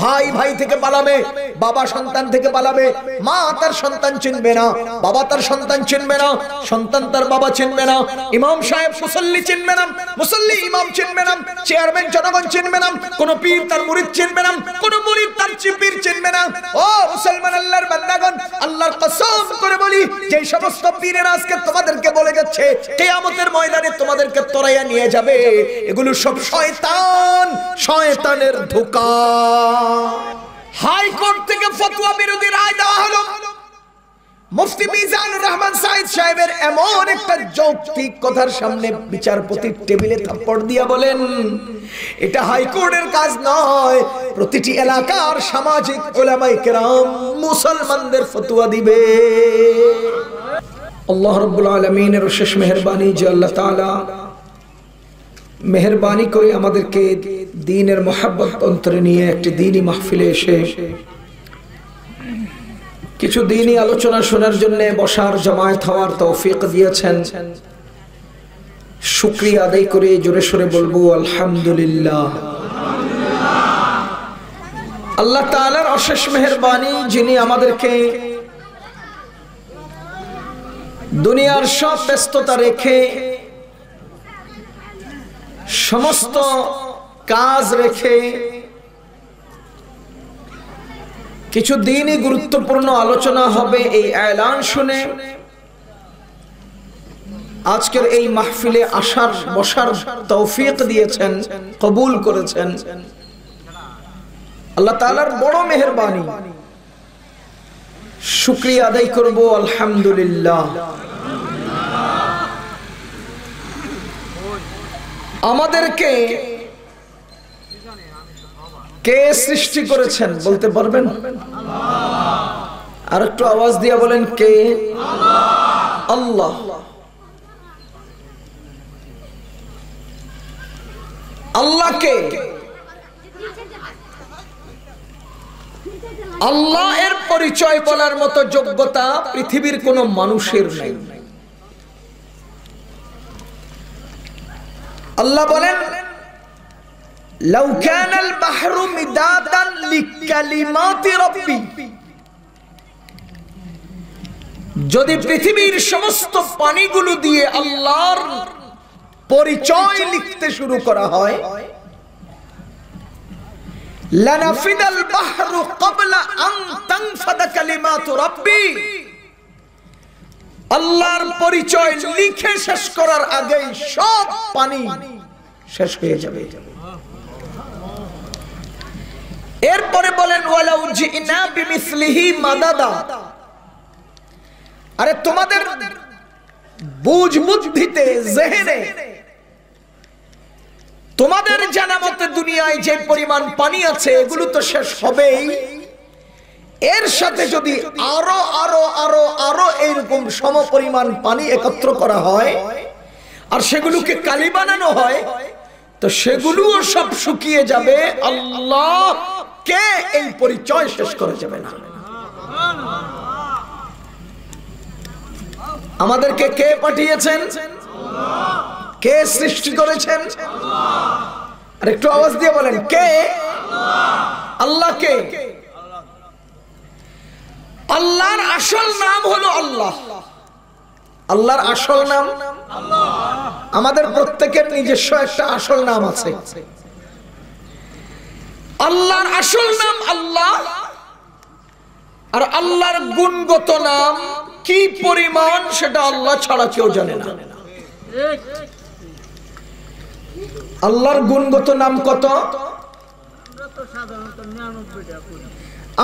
ভাই ভাই থেকে পালাবে বাবা সন্তান থেকে পালাবে মা তার সন্তান চিনবে না বাবা তার সন্তান চিনবে না সন্তান তার বাবা চিনবে না ইমাম সাহেব মুসল্লি চিনবে না মুসল্লি ইমাম চিনবে না চেয়ারম্যান জনগণ চিনবে না কোন পীর তার মুরিদ চিনবে না কোন মুরিদ তার চিপির চিনবে না ও মুসলমান আল্লাহর বান্দাগণ আল্লাহর কসম করে বলি যে সমস্ত পীরের আজকে তোমাদেরকে বলে যাচ্ছে কিয়ামতের ময়দানে তোমাদেরকে তোরাইয়া নিয়ে যাবে এগুলো সব শয়তান শয়তানের ধোকা হাইকোর্ট থেকে ফতুয়া বিরোধী রায় দেওয়া হলো মুফতি মিজানুর রহমান সাইদ সাহেবের এমন একটা যৌক্তিক কথার সামনে বিচারপতির টেবিলে থাপ্পড় দিয়া বলেন এটা হাইকোর্টের কাজ নয় প্রতিটি এলাকার সামাজিক ওলামাই কেরাম মুসলমানদের ফতুয়া দিবে আল্লাহ রব্বুল আলমিনের শেষ মেহরবানি যে আল্লাহ তাআলা মেহরবানি করে আমাদেরকে দিনের মহাব্বত অন্তরে নিয়ে একটি দিনই মাহফিলে এসে কিছু দিনই আলোচনা শোনার জন্য বসার জামায়াত হওয়ার তৌফিক দিয়েছেন শুক্রিয়া আদায় করে জোরে সোরে বলবো আলহামদুলিল্লাহ আল্লাহ তালার অশেষ মেহরবানি যিনি আমাদেরকে দুনিয়ার সব ব্যস্ততা রেখে সমস্ত কাজ রেখে কিছু দিনই গুরুত্বপূর্ণ আলোচনা হবে এই এলান শুনে আজকের এই মাহফিলে আসার বসার তৌফিক দিয়েছেন কবুল করেছেন আল্লাহ তালার বড় মেহরবানি শুক্রিয়া আদায় করব আলহামদুলিল্লাহ আমাদেরকে কে সৃষ্টি করেছেন বলতে পারবেন আর একটু আওয়াজ দিয়ে বলেন কে আল্লাহ আল্লাহকে আল্লাহ এর পরিচয় বলার মতো যোগ্যতা পৃথিবীর কোন মানুষের নাই আল্লাহ বলেন লাউকানাল বাহরু মিদাদান লিকালিমাতি রাব্বি যদি পৃথিবীর সমস্ত পানিগুলো দিয়ে আল্লাহর পরিচয় লিখতে শুরু করা হয় লানাফিদাল বাহরু ক্বাবলা আন তানফাদা কালিমাতু রাব্বি আল্লাহর পরিচয় লিখে শেষ করার আগেই সব পানি শেষ হয়ে যাবে এরপরে বলেন আরে তোমাদের বুঝ বুদ্ধিতে জেহেনে তোমাদের জানা মতে দুনিয়ায় যে পরিমাণ পানি আছে এগুলো তো শেষ হবেই এর সাথে যদি আরো আরো আরো আরো এইরকম সমপরিমাণ পানি একত্র করা হয় আর সেগুলোকে কালি বানানো হয় তো সেগুলোও সব শুকিয়ে যাবে আল্লাহ কে এই পরিচয় শেষ করে যাবে না আমাদেরকে কে পাঠিয়েছেন কে সৃষ্টি করেছেন আর একটু আওয়াজ দিয়ে বলেন কে আল্লাহ কে আল্লাহর আসল নাম হলো আল্লাহ আল্লাহর আসল নাম আমাদের প্রত্যেকের নিজস্ব একটা আসল নাম আছে আল্লাহর আসল নাম আল্লাহ আর আল্লাহর গুণগত নাম কি পরিমাণ সেটা আল্লাহ ছাড়া কেউ জানে না আল্লাহর গুণগত নাম কত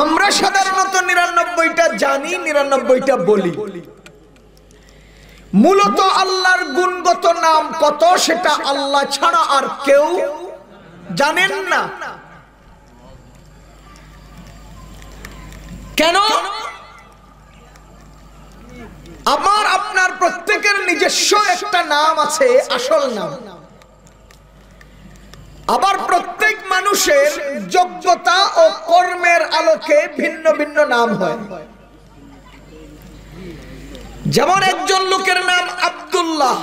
আমরা সাধারণত নিরানব্বইটা জানি নিরানব্বইটা বলি মূলত আল্লাহর গুণগত নাম কত সেটা আল্লাহ ছাড়া আর কেউ জানেন না কেন আমার আপনার প্রত্যেকের নিজস্ব একটা নাম আছে আসল নাম আবার প্রত্যেক মানুষের যোগ্যতা ও কর্মের আলোকে ভিন্ন ভিন্ন নাম হয় যেমন একজন লোকের নাম আবদুল্লাহ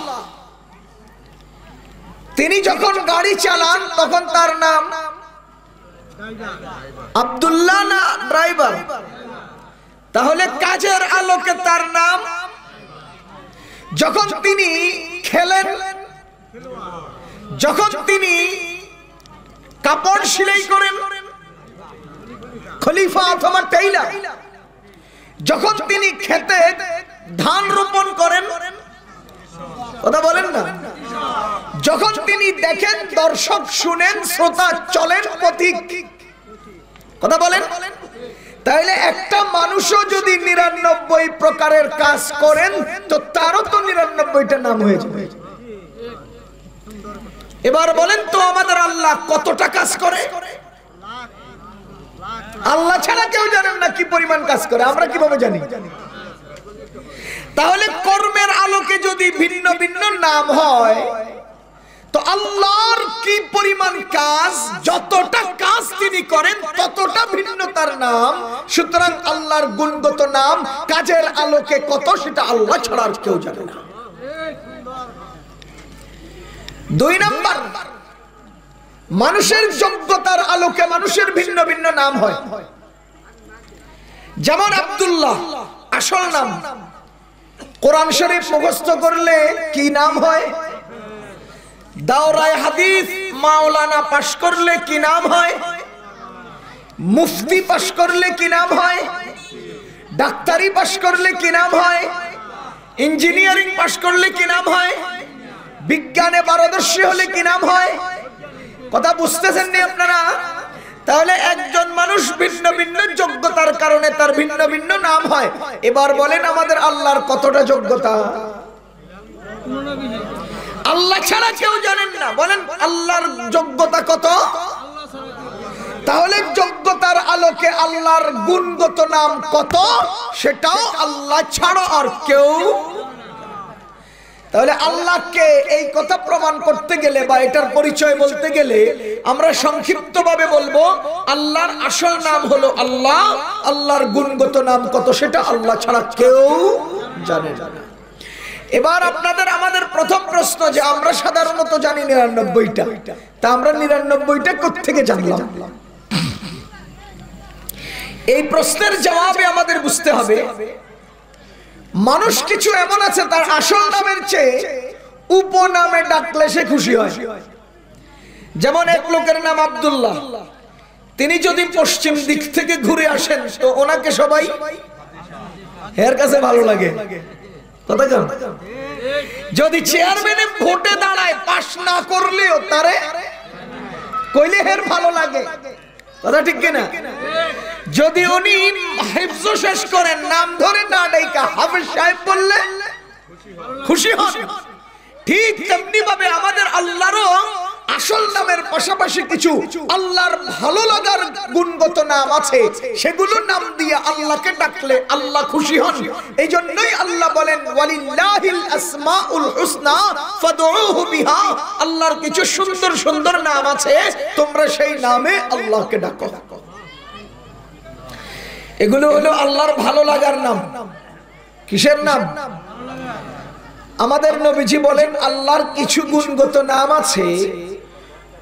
তিনি যখন গাড়ি চালান তখন তার নাম আবদুল্লাহ না ড্রাইভার তাহলে কাজের আলোকে তার নাম যখন তিনি খেলেন যখন তিনি কাপড় সিলাই করেন খলিফা অথবা টেইলার যখন তিনি খেতে ধান রোপণ করেন কথা বলেন না যখন তিনি দেখেন দর্শক শুনেন শ্রোতা চলেন পথিক কথা বলেন তাহলে একটা মানুষও যদি নিরানব্বই প্রকারের কাজ করেন তো তারও তো নিরানব্বইটা নাম হয়ে যাবে এবার বলেন তো আমাদের আল্লাহ কতটা কাজ করে আল্লাহ ছাড়া কেউ জানেন না কি পরিমাণ কাজ করে আমরা কিভাবে জানি তাহলে কর্মের আলোকে যদি ভিন্ন ভিন্ন নাম হয় তো আল্লাহর কি পরিমাণ কাজ যতটা কাজ তিনি করেন ততটা ভিন্ন তার নাম সুতরাং আল্লাহর গুণগত নাম কাজের আলোকে কত সেটা আল্লাহ ছাড়া কেউ জানে না দুই নাম্বার মানুষের যোগ্যতার আলোকে মানুষের ভিন্ন ভিন্ন নাম হয় যেমন আবদুল্লাহ আসল নাম কোরআন শরীফ মুখস্থ করলে কি নাম হয় দাওরায় হাদিস মাওলানা পাশ করলে কি নাম হয় মুফতি পাশ করলে কি নাম হয় ডাক্তারি পাশ করলে কি নাম হয় ইঞ্জিনিয়ারিং পাশ করলে কি নাম হয় বিজ্ঞানে পারদর্শী হলে কি নাম হয় কথা বুঝতেছেন নি আপনারা তাহলে একজন মানুষ ভিন্ন ভিন্ন যোগ্যতার কারণে তার ভিন্ন ভিন্ন নাম হয় এবার বলেন আমাদের আল্লাহর কতটা যোগ্যতা আল্লাহ ছাড়া কেউ জানেন না বলেন আল্লাহর যোগ্যতা কত তাহলে যোগ্যতার আলোকে আল্লাহর গুণগত নাম কত সেটাও আল্লাহ ছাড়া আর কেউ তাহলে আল্লাহকে এই কথা প্রমাণ করতে গেলে বা এটার পরিচয় বলতে গেলে আমরা সংক্ষিপ্তভাবে বলবো আল্লাহর আসল নাম হলো আল্লাহ আল্লাহর গুণগত নাম কত সেটা আল্লাহ ছাড়া কেউ জানে জানে এবার আপনাদের আমাদের প্রথম প্রশ্ন যে আমরা সাধারণত জানি নিরানব্বইটা তা আমরা নিরানব্বইটা কোথেকে জানলাম এই প্রশ্নের জবাবে আমাদের বুঝতে হবে মানুষ কিছু এমন আছে তার আসল নামের চেয়ে উপনামে ডাকলে সে খুশি হয় যেমন এক লোকের নাম আবদুল্লাহ তিনি যদি পশ্চিম দিক থেকে ঘুরে আসেন তো ওনাকে সবাই এর কাছে ভালো লাগে কথা কেন যদি চেয়ারম্যানে ভোটে দাঁড়ায় পাশ না করলেও তারে কইলে হের ভালো লাগে কথা ঠিক কিনা যদি উনি হেফজো শেষ করেন নাম ধরে না ডাইকা হাফেজ সাহেব বললে খুশি হন ঠিক তেমনি ভাবে আমাদের আল্লাহরও আসল নামের পাশাপাশি কিছু আল্লাহর ভালো লাগার গুণগত নাম আছে সেগুলো নাম দিয়ে আল্লাহকে ডাকলে আল্লাহ খুশি হন এই জন্যই আল্লাহ বলেন ওয়ালিল্লাহিল আসমাউল হুসনা ফাদউহু বিহা আল্লাহর কিছু সুন্দর সুন্দর নাম আছে তোমরা সেই নামে আল্লাহকে ডাকো এগুলো হলো আল্লাহর ভালো লাগার নাম কিসের নাম আমাদের নবীজি বলেন আল্লাহর কিছু গুণগত নাম আছে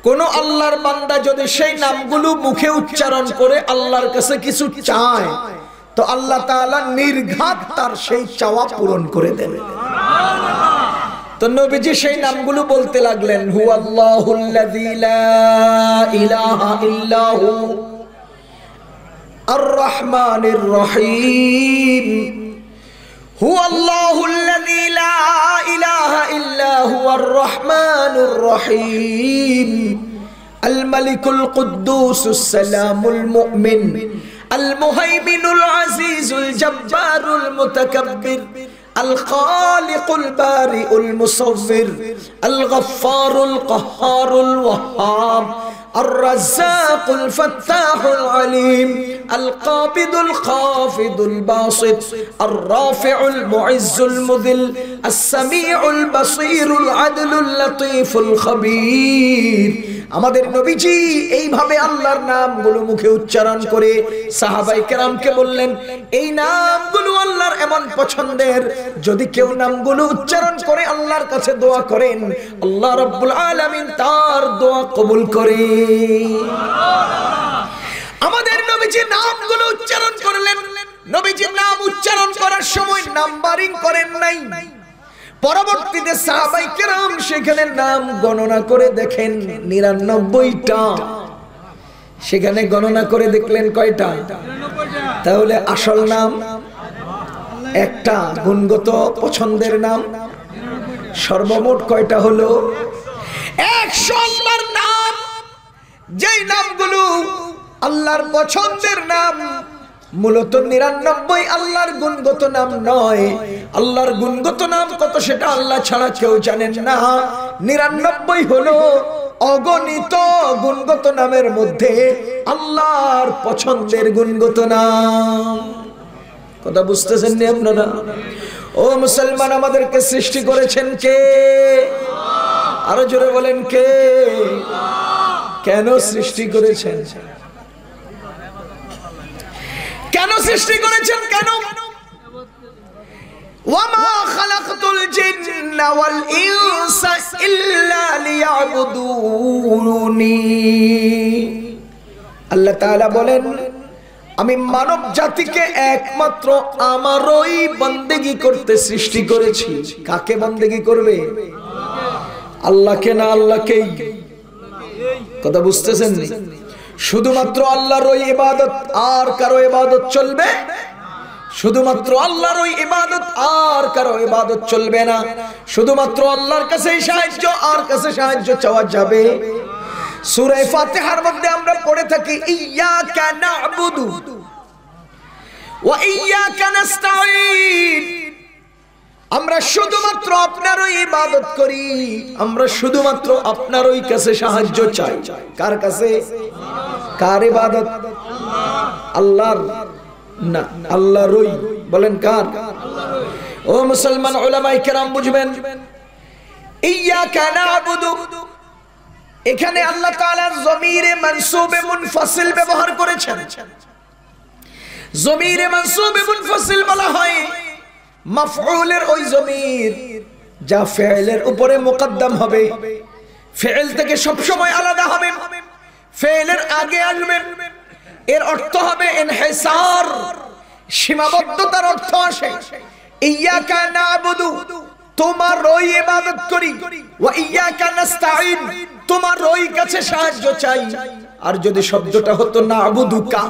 কোন আল্লাহর বান্দা যদি সেই নামগুলো মুখে উচ্চারণ করে আল্লাহর কাছে কিছু চায় তো আল্লাহ তাআলা নির্ঘাত তার সেই চাওয়া পূরণ করে দেবে তো নবীজি সেই নামগুলো বলতে লাগলেন হু আল্লাহুল্লাযী লা ইলাহা ইল্লাহু আর রহমানির রহিম هو الله الذي لا إله إلا هو الرحمن الرحيم الملك القدوس السلام المؤمن المهيمن العزيز الجبار المتكبر الخالق البارئ المصور الغفار القهار الوهاب الرزاق الفتاح العليم القابض الخافض الباسط الرافع المعز المذل السميع البصير العدل اللطيف الخبير আমাদের নবীজি এইভাবে আল্লাহর নামগুলো মুখে উচ্চারণ করে সাহাবাই কেরামকে বললেন এই নামগুলো আল্লাহর এমন পছন্দের যদি কেউ নামগুলো উচ্চারণ করে আল্লাহর কাছে দোয়া করেন আল্লাহ রব্বুল আলামিন তার দোয়া কবুল করে আমাদের নবীজি নামগুলো উচ্চারণ করলেন নবীজির নাম উচ্চারণ করার সময় নাম্বারিং করেন নাই পরবর্তীতে সাহাবাই কেরাম সেখানে নাম গণনা করে দেখেন নিরানব্বইটা সেখানে গণনা করে দেখলেন কয়টা তাহলে আসল নাম একটা গুণগত পছন্দের নাম সর্বমোট কয়টা হলো নাম যেই নামগুলো আল্লাহর পছন্দের নাম মূলত নিরানব্বই আল্লাহর গুণগত নাম নয় আল্লাহর গুণগত নাম কত সেটা আল্লাহ ছাড়া কেউ জানেন না নিরানব্বই হলো অগণিত গুণগত নামের মধ্যে আল্লাহর পছন্দের গুণগত নাম কথা বুঝতেছেন নি আপনারা ও মুসলমান আমাদেরকে সৃষ্টি করেছেন কে আরো জোরে বলেন কে কেন সৃষ্টি করেছেন কেন সৃষ্টি করেছেন কেন আল্লাহ তাআলা বলেন আমি মানব জাতিকে একমাত্র আমারই বন্দেগি করতে সৃষ্টি করেছি কাকে বন্দেগি করবে আল্লাহকে না আল্লাহকেই কথা বুঝতেছেন শুধুমাত্র আল্লাহর ওই ইবাদত আর কারো ইবাদত চলবে শুধুমাত্র আল্লাহর ওই ইবাদত আর কারো ইবাদত চলবে না শুধুমাত্র আল্লাহর কাছেই সাহায্য আর কাছে সাহায্য চাওয়া যাবে সূরা ফাতিহার মধ্যে আমরা পড়ে থাকি ইয়াকা নাবুদু ওয়া ইয়াকা নাস্তাঈন আমরা শুধুমাত্র আপনারই ইবাদত করি আমরা শুধুমাত্র আপনারই কাছে সাহায্য চাই কার কাছে কার ইবাদত আল্লাহর না আল্লাহরই বলেন কার ও মুসলমান ওলামাই কেরাম বুঝবেন ইয়া কানা আবুদু এখানে আল্লাহ তাআলা জমিরে মানসুবে মুনফাসিল ব্যবহার করেছেন জমিরে মানসুবে মুনফাসিল বলা হয় মাফউলের ওই জমির যা ফেলের উপরে মোকদ্দম হবে ফেল থেকে সবসময় আলাদা হবে ফেলের আগে আসবে এর অর্থ হবে এনহেসার সীমাবদ্ধতার অর্থ আসে ইয়াকা নাবুদু তোমার রই ইবাদত করি ওয়া ইয়াকা নাস্তাঈন তোমার রই কাছে সাহায্য চাই আর যদি শব্দটা হতো না আবুদুকা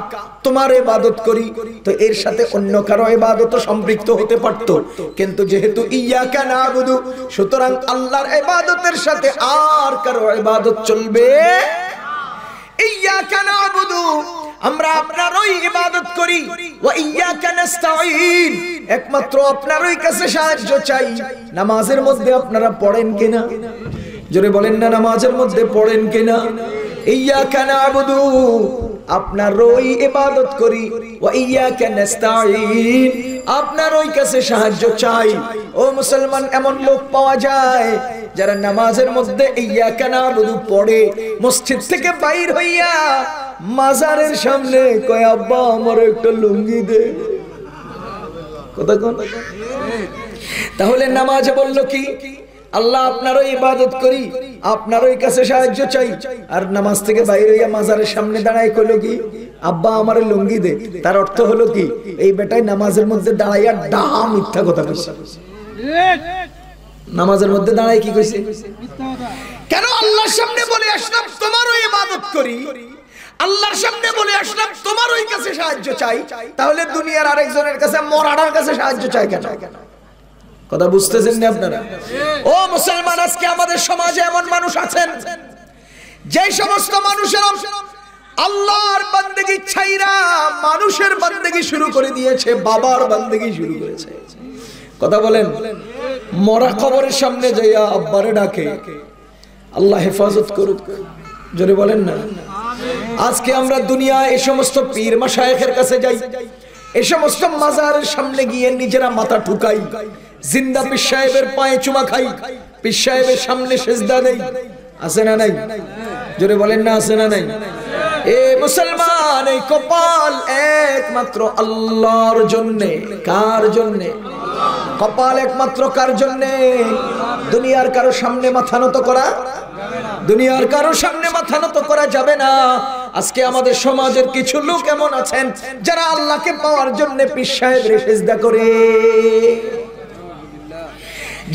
তোমার এবাদত করি তো এর সাথে অন্য কারো এবাদত সম্পৃক্ত হতে পারত কিন্তু যেহেতু ইয়া কেন আবুদু সুতরাং আল্লাহর এবাদতের সাথে আর কারো এবাদত চলবে ইয়া কেন আবুদু আমরা আপনারই ইবাদত করি ওয়া ইয়াকা নাস্তাঈন একমাত্র আপনারই কাছে সাহায্য চাই নামাজের মধ্যে আপনারা পড়েন কিনা জোরে বলেন না নামাজের মধ্যে পড়েন কিনা আপনার ওই ইবাদত করি আপনার ওই কাছে সাহায্য চাই ও মুসলমান এমন লোক পাওয়া যায় যারা নামাজের মধ্যে ইয়া কানা আবুদু পড়ে মসজিদ থেকে বাইর হইয়া মাজারের সামনে কয় আব্বা আমার একটা লুঙ্গি দে কথা কোন তাহলে নামাজ বললো কি আল্লাহ আপনারও ইবাদত করি আপনারই কাছে সাহায্য চাই আর নামাজ থেকে বাইরে হইয়া মাজারের সামনে দাঁড়ায় কইলো কি আব্বা আমার লুঙ্গি দে তার অর্থ হলো কি এই বেটাই নামাজের মধ্যে দাঁড়াইয়া ডা মিথ্যা কথা কইছে নামাজের মধ্যে দাঁড়ায় কি কইছে কেন আল্লাহর সামনে বলে আসলাম তোমারও ইবাদত করি আল্লাহর সামনে বলে আসলাম তোমারই কাছে সাহায্য চাই তাহলে দুনিয়ার আরেকজনের কাছে মরাড়ার কাছে সাহায্য চাই কেন কথা বুঝতেছেন না আপনারা ও মুসলমান আজকে আমাদের সমাজে এমন মানুষ আছেন যে সমস্ত মানুষের আল্লাহর বান্দেগি ছাইরা মানুষের বান্দেগি শুরু করে দিয়েছে বাবার বান্দেগি শুরু করেছে কথা বলেন মরা খবরের সামনে যাইয়া আব্বারে ডাকে আল্লাহ হেফাজত করুক জোরে বলেন না আজকে আমরা দুনিয়া এই সমস্ত পীর মাসায়ের কাছে যাই এই সমস্ত মাজারের সামনে গিয়ে নিজেরা মাথা ঠুকাই জিন্দা পীর সাহেবের পায়ে চুমা খাই পীর সাহেবের সামনে সেজদা নেই আছে না নাই জোরে বলেন না আছে না নাই এ মুসলমান এই কপাল একমাত্র আল্লাহর জন্যে কার জন্যে কপাল একমাত্র কার জন্যে দুনিয়ার কারো সামনে মাথা নত করা দুনিয়ার কারো সামনে মাথা নত করা যাবে না আজকে আমাদের সমাজের কিছু লোক এমন আছেন যারা আল্লাহকে পাওয়ার জন্য পিস সাহেব সেজদা করে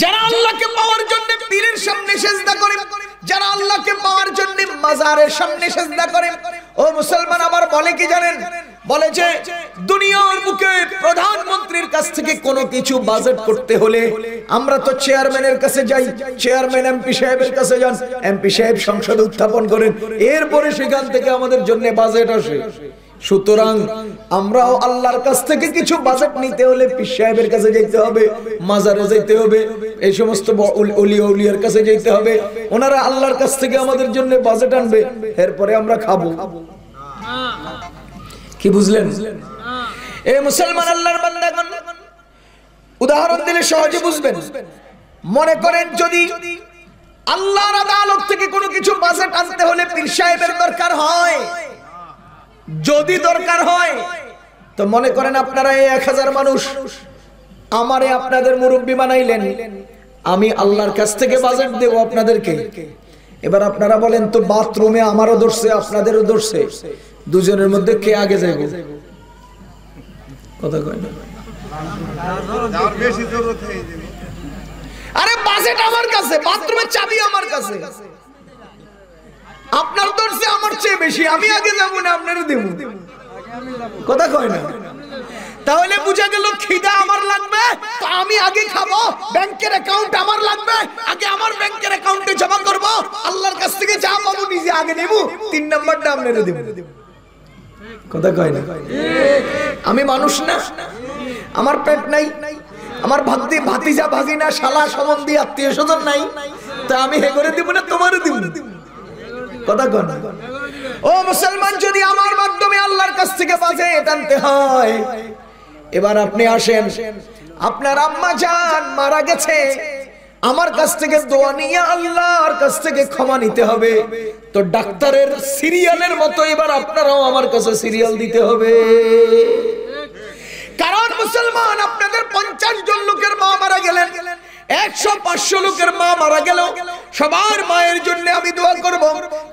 যারা আল্লাহকে পাওয়ার জন্য পীরের সামনে সেজদা করে যারা আল্লাহকে পাওয়ার জন্য মাজারের সামনে সেজদা করে ও মুসলমান আবার বলে কি জানেন বলে যে দুনিয়ার মুখে প্রধানমন্ত্রীর কাছ থেকে কোনো কিছু বাজেট করতে হলে আমরা তো চেয়ারম্যানের কাছে যাই চেয়ারম্যান এমপি সাহেবের কাছে যান এমপি সাহেব সংসদ উত্থাপন করেন এরপরে সেখান থেকে আমাদের জন্য বাজেট আসে সুতরাং আমরাও আল্লাহর কাছ থেকে কিছু বাজেট নিতে হলে পীর সাহেবের কাছে যেতে হবে মাজারে যেতে হবে এই সমস্ত অলি অলিয়ার কাছে যেতে হবে ওনারা আল্লাহর কাছ থেকে আমাদের জন্য বাজেট আনবে এরপরে আমরা খাবো কি বুঝলেন এ মুসলমান আল্লাহর বান্দাগণ উদাহরণ দিলে সহজে বুঝবেন মনে করেন যদি আল্লাহর আদালত থেকে কোনো কিছু বাজেট আনতে হলে পীর সাহেবের দরকার হয় যদি দরকার হয় তো মনে করেন আপনারা এই এক হাজার মানুষ আমারে আপনাদের মুরব্বী বানাইলেন আমি আল্লাহর কাছ থেকে বাজেট দেব আপনাদেরকে এবার আপনারা বলেন তো বাথরুমে আমারও দর্শে আপনাদেরও দর্শে দুজনের মধ্যে কে আগে যাবে কথা কয় না আরে বাজেট আমার কাছে বাথরুমের চাবি আমার কাছে আপনার দর্শে আমার চেয়ে বেশি আমি আগে যাব না আপনারও দেব কথা কয় না তাহলে বুঝা গেল খিদা আমার লাগবে তো আমি আগে খাবো ব্যাংকের অ্যাকাউন্ট আমার লাগবে আগে আমার ব্যাংকের অ্যাকাউন্টে জমা করব আল্লাহর কাছ থেকে যা পাবো নিজে আগে নেব তিন নাম্বারটা আপনারা দেব কথা কয় না আমি মানুষ না আমার পেট নাই আমার ভাতি ভাতিজা ভাগিনা শালা সম্বন্ধী আত্মীয় স্বজন নাই তা আমি হে করে দিব না তোমারও দিব কথা ও মুসলমান যদি আমার মাধ্যমে আল্লাহর কাছ থেকে বাজে টানতে হয় এবার আপনি আসেন আপনার আম্মা যান মারা গেছে আমার কাছ থেকে দোয়া নিয়ে আল্লাহর কাছ থেকে ক্ষমা নিতে হবে তো ডাক্তারের সিরিয়ালের মতো এবার আপনারাও আমার কাছে সিরিয়াল দিতে হবে কারণ মুসলমান আপনাদের পঞ্চাশ জন লোকের মা মারা গেলেন একশো পাঁচশো লোকের মা মারা গেল সবার মায়ের জন্য আমি দোয়া করব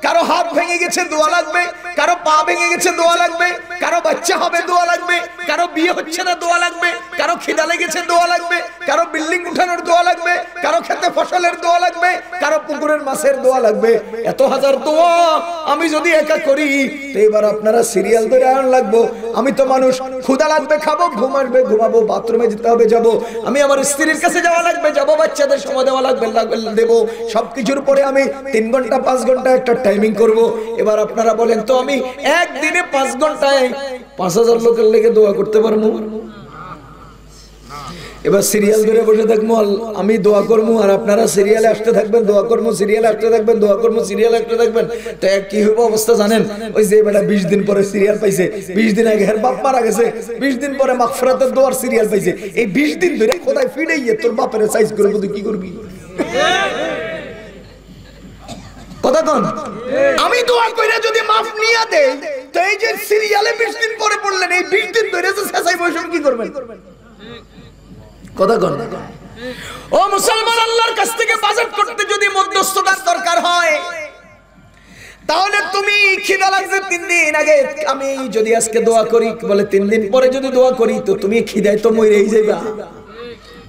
কারো হাত ভেঙে গেছে দোয়া লাগবে কারো পা ভেঙে গেছে দোয়া লাগবে কারো বাচ্চা হবে দোয়া লাগবে কারো বিয়ে হচ্ছে না দোয়া লাগবে কারো খিদা লেগেছে দোয়া লাগবে কারো বিল্ডিং উঠানোর দোয়া লাগবে কারো খেতে ফসলের দোয়া লাগবে কারো পুকুরের মাছের দোয়া লাগবে এত হাজার দোয়া আমি যদি একা করি এবার আপনারা সিরিয়াল ধরে আয়ন লাগবো আমি তো মানুষ ক্ষুদা লাগবে খাবো ঘুমাবে ঘুমাবো বাথরুমে যেতে হবে যাবো আমি আমার স্ত্রীর কাছে যাওয়া লাগবে যাবো যাব বাচ্চাদের সময় দেওয়া লাগবে লাগবে দেবো সব কিছুর পরে আমি তিন ঘন্টা পাঁচ ঘন্টা একটা টাইমিং করব। এবার আপনারা বলেন তো আমি একদিনে পাঁচ ঘন্টায় পাঁচ হাজার লোকের লেগে দোয়া করতে পারবো এবার সিরিয়াল ধরে বসে থাকবো আমি দোয়া করবো আর আপনারা সিরিয়ালে আসতে থাকবেন দোয়া করবো সিরিয়ালে আসতে থাকবেন দোয়া করবো সিরিয়ালে আসতে থাকবেন তো এক কি হবে অবস্থা জানেন ওই যে বেটা বিশ দিন পরে সিরিয়াল পাইছে বিশ দিন আগে হের বাপ মারা গেছে বিশ দিন পরে মাফরাতের দোয়ার সিরিয়াল পাইছে এই বিশ দিন ধরে কোথায় ফিরে গিয়ে তোর বাপের সাইজ করবো তুই কি করবি কথা কন আমি দোয়া কইরা যদি মাফ নিয়া দেই তো এই যে সিরিয়ালে বিশ দিন পরে পড়লেন এই বিশ দিন ধরে যে শেষাই বৈষম্য কি করবেন কথা না ও মুসলমান আল্লাহর কাছ থেকে বাজেট করতে যদি মধ্যস্থতার দরকার হয় তাহলে তুমি খিদা লাগছে তিন দিন আগে আমি যদি আজকে দোয়া করি বলে তিন দিন পরে যদি দোয়া করি তো তুমি খিদায় তো মরেই যাইবা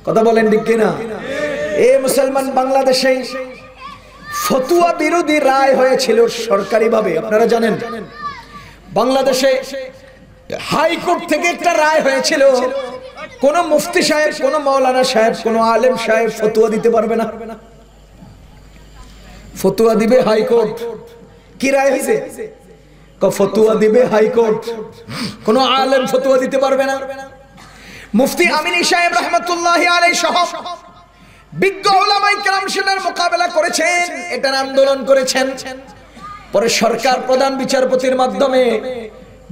কথা বলেন ঠিক কিনা এ মুসলমান বাংলাদেশে ফতুয়া বিরোধী রায় হয়েছিল সরকারিভাবে আপনারা জানেন বাংলাদেশে হাইকোর্ট থেকে একটা রায় হয়েছিল কোনো মুফতি সাহেব কোনো মাওলানা সাহেব কোনো আলেম সাহেব ফতুয়া দিতে পারবে না ফতুয়া দিবে হাইকোর্ট কি রায় হয়েছে ফতুয়া দিবে হাইকোর্ট কোনো আলেম ফতুয়া দিতে পারবে না মুফতি আমিনী সাহেব রহমতুল্লাহ আলাই সহ বিজ্ঞ ওলামাই কেরাম সেনার মোকাবেলা করেছেন এটার আন্দোলন করেছেন পরে সরকার প্রধান বিচারপতির মাধ্যমে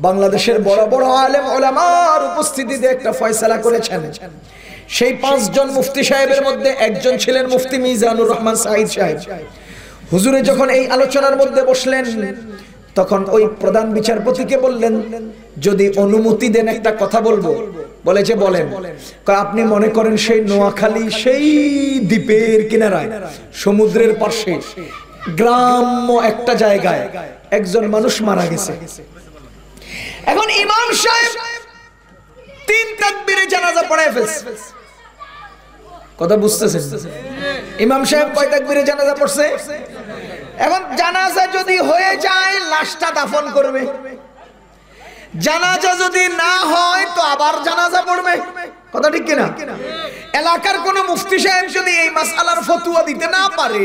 বাংলাদেশের বড় বড় আলেম ওলামার উপস্থিতিতে একটা ফয়সালা করেছেন সেই পাঁচজন মুফতি সাহেবের মধ্যে একজন ছিলেন মুফতি মিজানুর রহমান সাহিদ সাহেব হুজুরে যখন এই আলোচনার মধ্যে বসলেন তখন ওই প্রধান বিচারপতিকে বললেন যদি অনুমতি দেন একটা কথা বলবো বলে যে বলেন আপনি মনে করেন সেই নোয়াখালী সেই দ্বীপের কিনারায় সমুদ্রের পাশে গ্রাম্য একটা জায়গায় একজন মানুষ মারা গেছে এখন ইমাম সাহেব তিন তাকবিরে জানাজা পড়ায় ফেলছে কথা বুঝতেছেন ইমাম সাহেব কয় তাকবিরে জানাজা পড়ছে এখন জানাজা যদি হয়ে যায় লাশটা দাফন করবে জানাজা যদি না হয় তো আবার জানাজা পড়বে কথা ঠিক কিনা এলাকার কোন মুফতি সাহেব যদি এই মাসালার ফতুয়া দিতে না পারে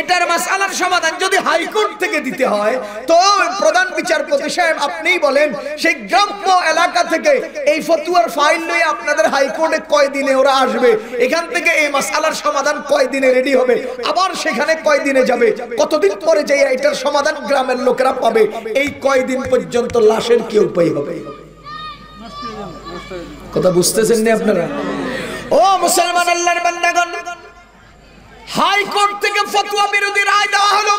এটার মাসালার সমাধান যদি হাইকোর্ট থেকে দিতে হয় তো প্রধান বিচারপতি সাহেব আপনিই বলেন সেই গ্রাম্য এলাকা থেকে এই ফতুয়ার ফাইল নিয়ে আপনাদের হাইকোর্টে কয় দিনে ওরা আসবে এখান থেকে এই মাসালার সমাধান কয় দিনে রেডি হবে আবার সেখানে কয় দিনে যাবে কতদিন পরে যে এটার সমাধান গ্রামের লোকেরা পাবে এই কয় দিন পর্যন্ত লাশের কি উপায় হবে কথা বুঝতেছেন নি আপনারা ও মুসলমান আল্লাহর বান্দাগণ হাইকোর্ট থেকে ফতোয়া বিরোধী রায় দেওয়া হলো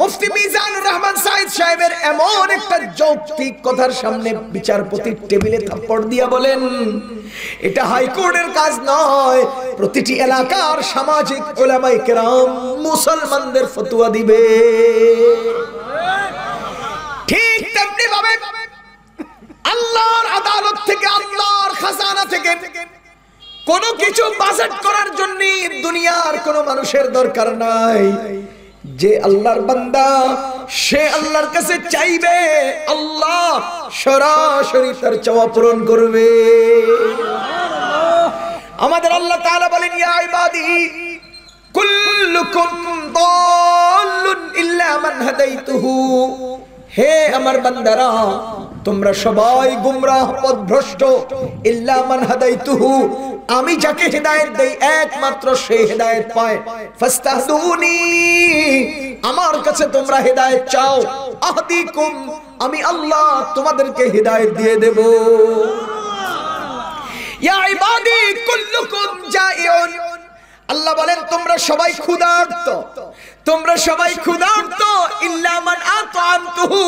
মুফতি মিজানুর রহমান সাইদ সাহেবের এমন একটা যৌক্তিক কথার সামনে বিচারপতির টেবিলে থাপ্পড় দিয়া বলেন এটা হাইকোর্টের কাজ নয় প্রতিটি এলাকার সামাজিক ওলামাই কেরাম মুসলমানদের ফতুয়া দিবে ঠিক তেমনি ভাবে আল্লাহর আদালত থেকে আল্লাহর খাজানা থেকে কোনো কিছু বাজেট করার জন্য দুনিয়ার কোনো মানুষের দরকার নাই যে আল্লাহর বান্দা সে আল্লাহর কাছে চাইবে আল্লাহ সরাসরি তার চাওয়া পূরণ করবে আমাদের আল্লাহ তাআলা বলেন ইয়া ইবাদি কুল্লুকুম দাল্লুন ইল্লা মান হাদাইতুহু হে আমার বান্দারা তোমরা সবাই গুমরাহ পথ ভ্রষ্ট ইল্লা মান হাদাইতুহু আমি যাকে হেদায়েত দেই একমাত্র সে হেদায়েত পায় ফাস্তাহদুনি আমার কাছে তোমরা হেদায়েত চাও আহদিকুম আমি আল্লাহ তোমাদেরকে হেদায়েত দিয়ে দেব ইয়া ইবাদি কুল্লুকুম জাইউন আল্লাহ বলেন তোমরা সবাই ক্ষুধার্ত তোমরা সবাই ক্ষুধার্ত ইল্লামান আতআমতুহু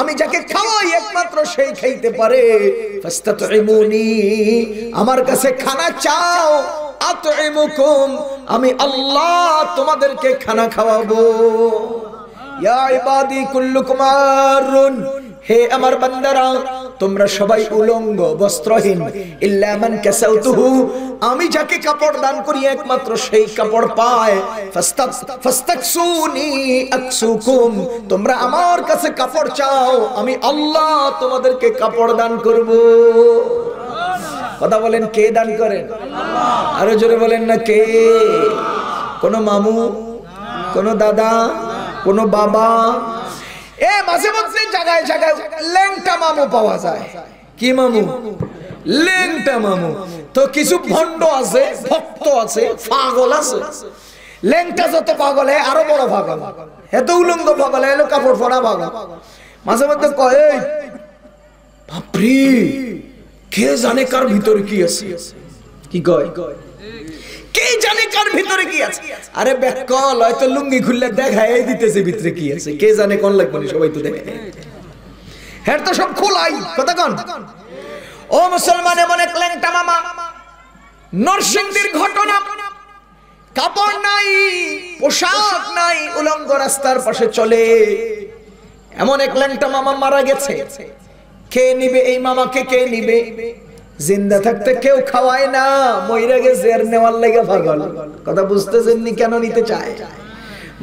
আমি যাকে খাওয়াই একমাত্র সেই খাইতে পারে ফাস্তাতইমুনি আমার কাছে খানা চাও আতইমুকুম আমি আল্লাহ তোমাদেরকে খানা খাওয়াবো ইয়া ইবাদি কুল্লুকুম আরুন হে আমার বান্দারা তোমরা সবাই উলঙ্গ বস্ত্রহীন মান কাসাউতুহু আমি যাকে কাপড় দান করি একমাত্র সেই কাপড় পায় ফাস্তাকসুনি আকসুকুম তোমরা আমার কাছে কাপড় চাও আমি আল্লাহ তোমাদেরকে কাপড় দান করব কথা বলেন কে দান করেন আরো জোরে বলেন না কে কোন মামু কোন দাদা কোন বাবা এ মাঝে মধ্যে জায়গায় জায়গায় ল্যাংটা মামু পাওয়া যায় কি মামু ল্যাংটা মামু তো কিছু ভণ্ড আছে ভক্ত আছে পাগল আছে ল্যাংটা যত পাগল হয় আরো বড় পাগল এত উলঙ্গ পাগল এলো কাপড় পরা পাগল মাঝে মধ্যে কয় বাপরে কে জানে কার ভিতরে কি আছে কি কয় কে জানে কার ভিতরে কি আছে আরে বেকল হয়তো লুঙ্গি খুললে দেখাই দিতেছে ভিতরে কি আছে কে জানে কোন লাগবে না সবাই তো দেখে হ্যাঁ তো সব খোলাই কথা কোন ও মুসলমান এমন এক ল্যাংটা মামা নরসিংদীর ঘটনা কাপড় নাই পোশাক নাই উলঙ্গ রাস্তার পাশে চলে এমন এক ল্যাংটা মামা মারা গেছে কে নিবে এই মামাকে কে নিবে জিন্দা থাকতে কেউ খাওয়ায় না মহিরা গেছে আর নেওয়ার লেগে পাগল কথা বুঝতেছেন নি কেন নিতে চায়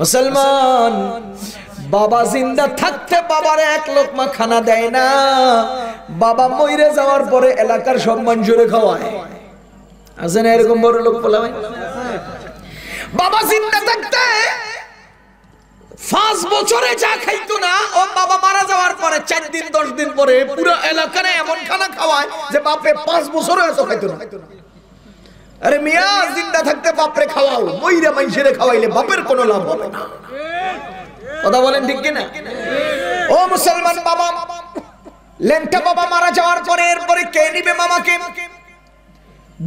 মুসলমান বাবা জিন্দা থাকতে বাবার এক লোকমা খানা দেয় না বাবা মইরে যাওয়ার পরে এলাকার সব মানুষরে খাওয়ায় আছে না এরকম বড় লোক বলা বাবা জিন্দা থাকতে পাঁচ বছরে যা খাইতো না ও বাবা মারা যাওয়ার পরে চার দিন দশ দিন পরে পুরো এলাকায় এমন খানা খাওয়ায় যে বাপে পাঁচ বছরে এত খাইতো না আরে মিয়া জিন্দা থাকতে বাপরে খাওয়াও মইরে মাইশেরে খাওয়াইলে বাপের কোনো লাভ হবে না কথা বলেন ঠিক না ও মুসলমান বাবা লেনটা বাবা মারা যাওয়ার পরে এরপরে কে নিবে মামাকে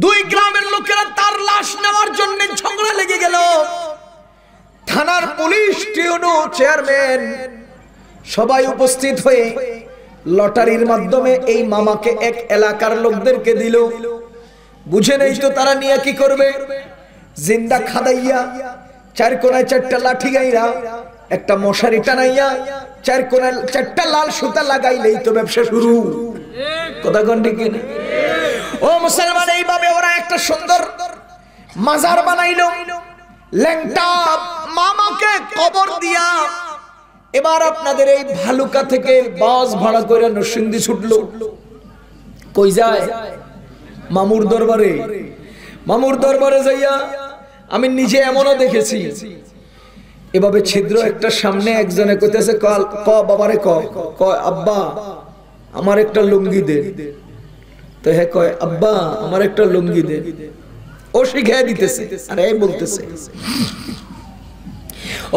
দুই গ্রামের লোকেরা তার লাশ নেওয়ার জন্য ঝগড়া লেগে গেল থানার পুলিশ টিউনো চেয়ারম্যান সবাই উপস্থিত হয়ে লটারির মাধ্যমে এই মামাকে এক এলাকার লোকদেরকে দিল বুঝে নেই তো তারা নিয়ে কি করবে জিন্দা খাদাইয়া চার কোনায় চারটা লাঠি গাইরা একটা মশারি টানাইয়া চার কোনায় চারটা লাল সুতা লাগাইলেই তো ব্যবসা শুরু কথা গন্ডি কি ও মুসলমান এইভাবে ওরা একটা সুন্দর মাজার বানাইল ল্যাংটা মামাকে কবর দিয়া এবার আপনাদের এই ভালুকা থেকে বাস ভাড়া করে নরসিংদি ছুটলো কই যায় মামুর দরবারে মামুর দরবারে যাইয়া আমি নিজে এমনও দেখেছি এভাবে ছিদ্র একটা সামনে একজনে কইতেছে ক বাবারে ক কয় আব্বা আমার একটা লুঙ্গি দে তো হ্যাঁ কয় আব্বা আমার একটা লুঙ্গি দে ও শিখিয়ে দিতেছে আর এই বলতেছে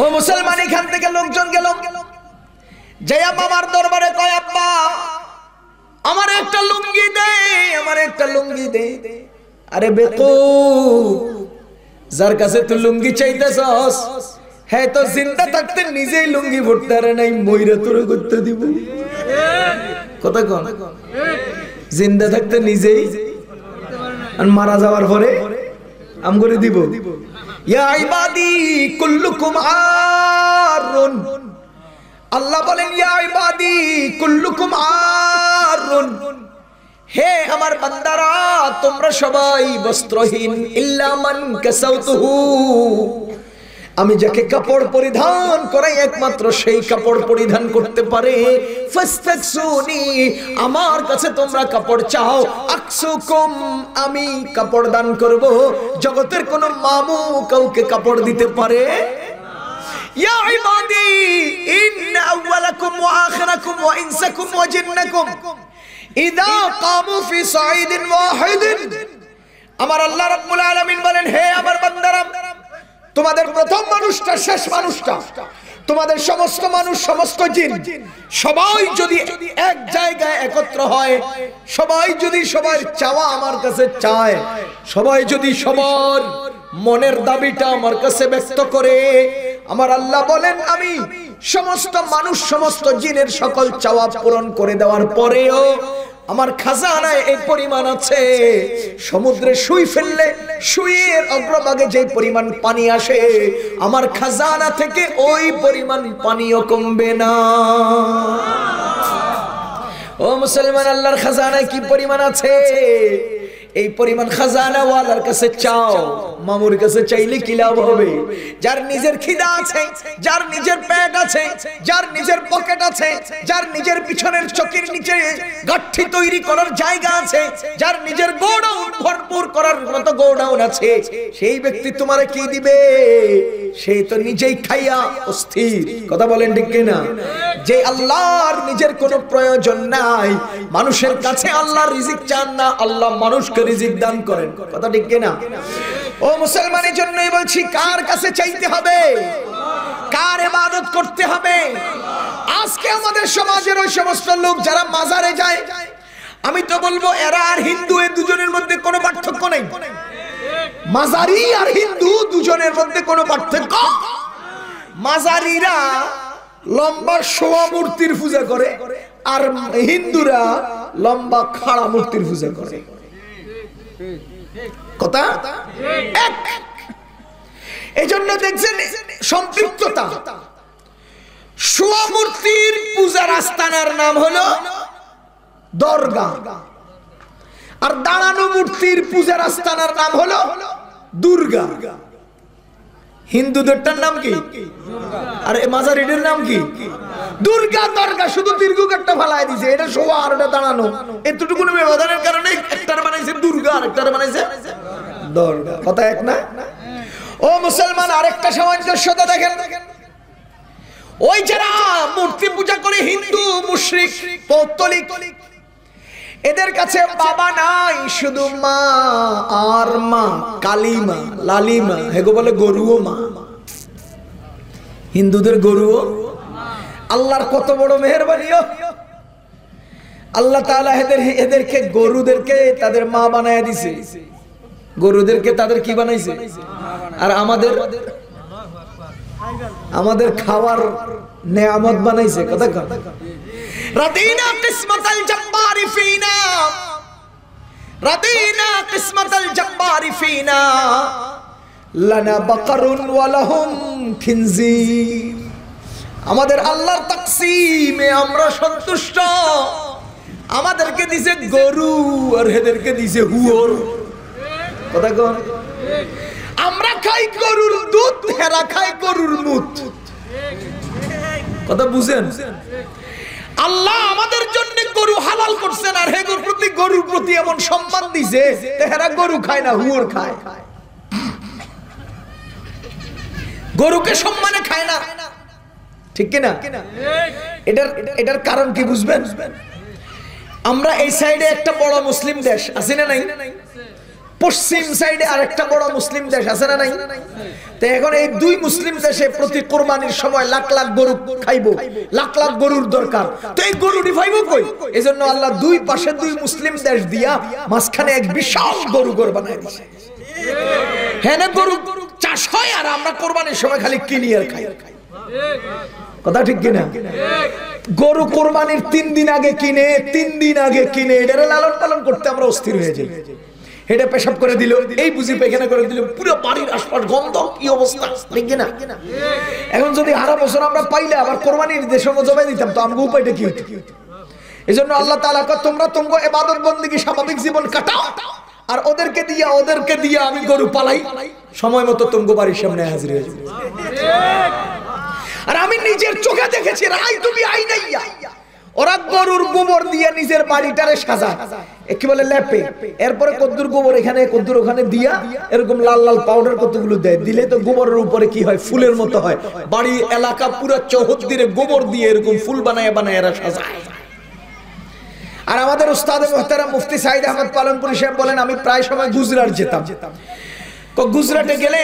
ও মুসলমান এখান থেকে লোকজন গেল জয়া দরবারে কয় আব্বা আমার একটা লুঙ্গি দে আমার একটা লুঙ্গি দে আরে বেকু যার কাছে তুই লুঙ্গি চাইতেছস হ্যাঁ তো জিন্দা থাকতে নিজেই লুঙ্গি ভরতে আরে নাই ময়রা তোর করতে দিব কথা কন জিন্দা থাকতে নিজেই আর মারা যাওয়ার পরে আমি করে দিব আল্লাহ বলেন হে আমার বান্দারা তোমরা সবাই বস্ত্রহীন ইল্লা মান কাসাউতুহু আমি যাকে কাপড় পরিধান করাই একমাত্র সেই কাপড় পরিধান করতে পারে আমার কাছে তোমরা কাপড় চাও আমি কাপড় দান করব জগতের কোন মামু কাউকে কাপড় দিতে পারে আমার আল্লাহ রাব্বুল আলামিন বলেন হে আমার বান্দারা তোমাদের প্রথম মানুষটা শেষ মানুষটা তোমাদের সমস্ত মানুষ সমস্ত জিন সবাই যদি এক জায়গায় একত্র হয় সবাই যদি সবার চাওয়া আমার কাছে চায় সবাই যদি সবার মনের দাবিটা আমার কাছে ব্যক্ত করে আমার আল্লাহ বলেন আমি সমস্ত মানুষ সমস্ত জিনের সকল চাওয়া পূরণ করে দেওয়ার পরেও আমার খাজানায় এই পরিমাণ আছে সমুদ্রে শুই ফেললে শুয়ের অগ্রভাগে যে পরিমাণ পানি আসে আমার খাজানা থেকে ওই পরিমাণ পানিও কমবে না ও মুসলমান আল্লাহর খাজানায় কি পরিমাণ আছে এই পরিমাণ খাজানা ওয়ালার কাছে চাও মামুর কাছে চাইলে কি লাভ হবে যার নিজের খিদা আছে যার নিজের পেট আছে যার নিজের পকেট আছে যার নিজের পিছনের চকির নিচে গাঠি তৈরি করার জায়গা আছে যার নিজের গোডাউন ভরপুর করার মতো গোডাউন আছে সেই ব্যক্তি তোমারে কি দিবে সেই তো নিজেই খাইয়া অস্থির কথা বলেন ঠিক না যে আল্লাহর নিজের কোনো প্রয়োজন নাই মানুষের কাছে আল্লাহ রিজিক চান না আল্লাহ মানুষকে রিজিক দান করেন কথা ঠিক কিনা ও মুসলমানের জন্যই বলছি কার কাছে চাইতে হবে কার ইবাদত করতে হবে আজকে আমাদের সমাজের ওই সমস্ত লোক যারা মাজারে যায় আমি তো বলবো এরা আর হিন্দু এ দুজনের মধ্যে কোনো পার্থক্য নেই মাজারি আর হিন্দু দুজনের মধ্যে কোনো পার্থক্য মাজারিরা লম্বা শোয়া মূর্তির পূজা করে আর হিন্দুরা লম্বা খাড়া মূর্তির পূজা করে কথা এক এই জন্য দেখছেন সম্পৃক্ততা সুয়ামূর্তির পূজার আস্তানার নাম হলো দরগা আর দাঁড়ানো মূর্তির পূজার আস্তানার নাম হলো দুর্গা হিন্দুদেরটার নাম কি আর মাঝারিটার নাম কি দুর্গা দর্গা শুধু দীর্ঘ একটা ফালাই দিছে এটা শোয়া আর এটা দাঁড়ানো এতটুকু ব্যবধানের কারণে একটার বানাইছে দুর্গা আর একটার বানাইছে দর্গা কথা এক না ও মুসলমান আরেকটা সামঞ্জস্যতা দেখেন ওই যারা মূর্তি পূজা করে হিন্দু মুশরিক পৌত্তলিক এদের কাছে বাবা নাই শুধু মা আর মা কালিমা লালিমা হেগো বলে গরুও মা হিন্দুদের গরুও আল্লাহর কত বড় মেহরবানিও আল্লাহ তাআলা এদের এদেরকে গরুদেরকে তাদের মা বানায় দিছে গরুদেরকে তাদের কি বানাইছে আর আমাদের আমাদের খাওয়ার নেয়ামত বানাইছে কথা কথা رضينا قسمة الجبار فينا رضينا قسمة الجبار فينا لنا بقر ولهم خنزير আমাদের আল্লাহর তাকসিমে আমরা সন্তুষ্ট আমাদেরকে দিছে গরু আর হেদেরকে দিছে হুয়র কথা কন আমরা খাই গরুর দুধ হেরা খাই গরুর মুত কথা বুঝেন আল্লাহ আমাদের জন্য গরু হালাল করছেন আর হে গরুর প্রতি গরুর প্রতি এমন সম্মান দিছে তেহারা গরু খায় না হুয়োর খায় গরুকে সম্মানে খায় না ঠিক কিনা এটার এটার কারণ কি বুঝবেন আমরা এই সাইডে একটা বড় মুসলিম দেশ আছে না নাই পশ্চিম সাইডে আরেকটা বড় মুসলিম দেশ আছে না নাই তো এখন এই দুই মুসলিম দেশে প্রতি কোরবানির সময় লাখ লাখ গরু খাইব লাখ লাখ গরুর দরকার তো এই গরুটি পাইব কই এজন্য আল্লাহ দুই পাশে দুই মুসলিম দেশ দিয়া মাঝখানে এক বিশাল গরু গর বানাই দিছে হ্যাঁ না গরু চাষ হয় আর আমরা কোরবানির সময় খালি কিনি আর খাই কথা ঠিক কিনা গরু কোরবানির তিন দিন আগে কিনে তিন দিন আগে কিনে এটা লালন পালন করতে আমরা অস্থির হয়ে যাই হেটে পেশাব করে দিল এই বুঝি পেখানা করে দিল পুরো বাড়ির আশপাশ গন্ধ কি অবস্থা দেখি না এখন যদি হারা বছর আমরা পাইলে আবার কোরবানির দেশে জবাই দিতাম তো আমাকে উপায়টা কি হতো এই জন্য আল্লাহ তালা কর তোমরা তোমরা এবাদত বন্দীকে স্বাভাবিক জীবন কাটাও আর ওদেরকে দিয়া ওদেরকে দিয়া আমি গরু পালাই সময় মতো তুমগো বাড়ির সামনে হাজির হয়ে যাবে আর আমি নিজের চোখে দেখেছি রাই তুমি আই নাইয়া ওরা গরুর গোবর দিয়ে নিজের বাড়িটারে সাজা কি বলে লেপে এরপরে কদ্দুর গোবর এখানে কদ্দুর ওখানে দিয়া এরকম লাল লাল পাউডার কতগুলো দেয় দিলে তো গোবরের উপরে কি হয় ফুলের মতো হয় বাড়ি এলাকা পুরো চৌহদ্দির গোবর দিয়ে এরকম ফুল বানায় বানায় এরা সাজায় আর আমাদের উস্তাদ মোহতারা মুফতি সাইদ আহমদ পালনপুরি সাহেব বলেন আমি প্রায় সময় গুজরাট যেতাম তো গুজরাটে গেলে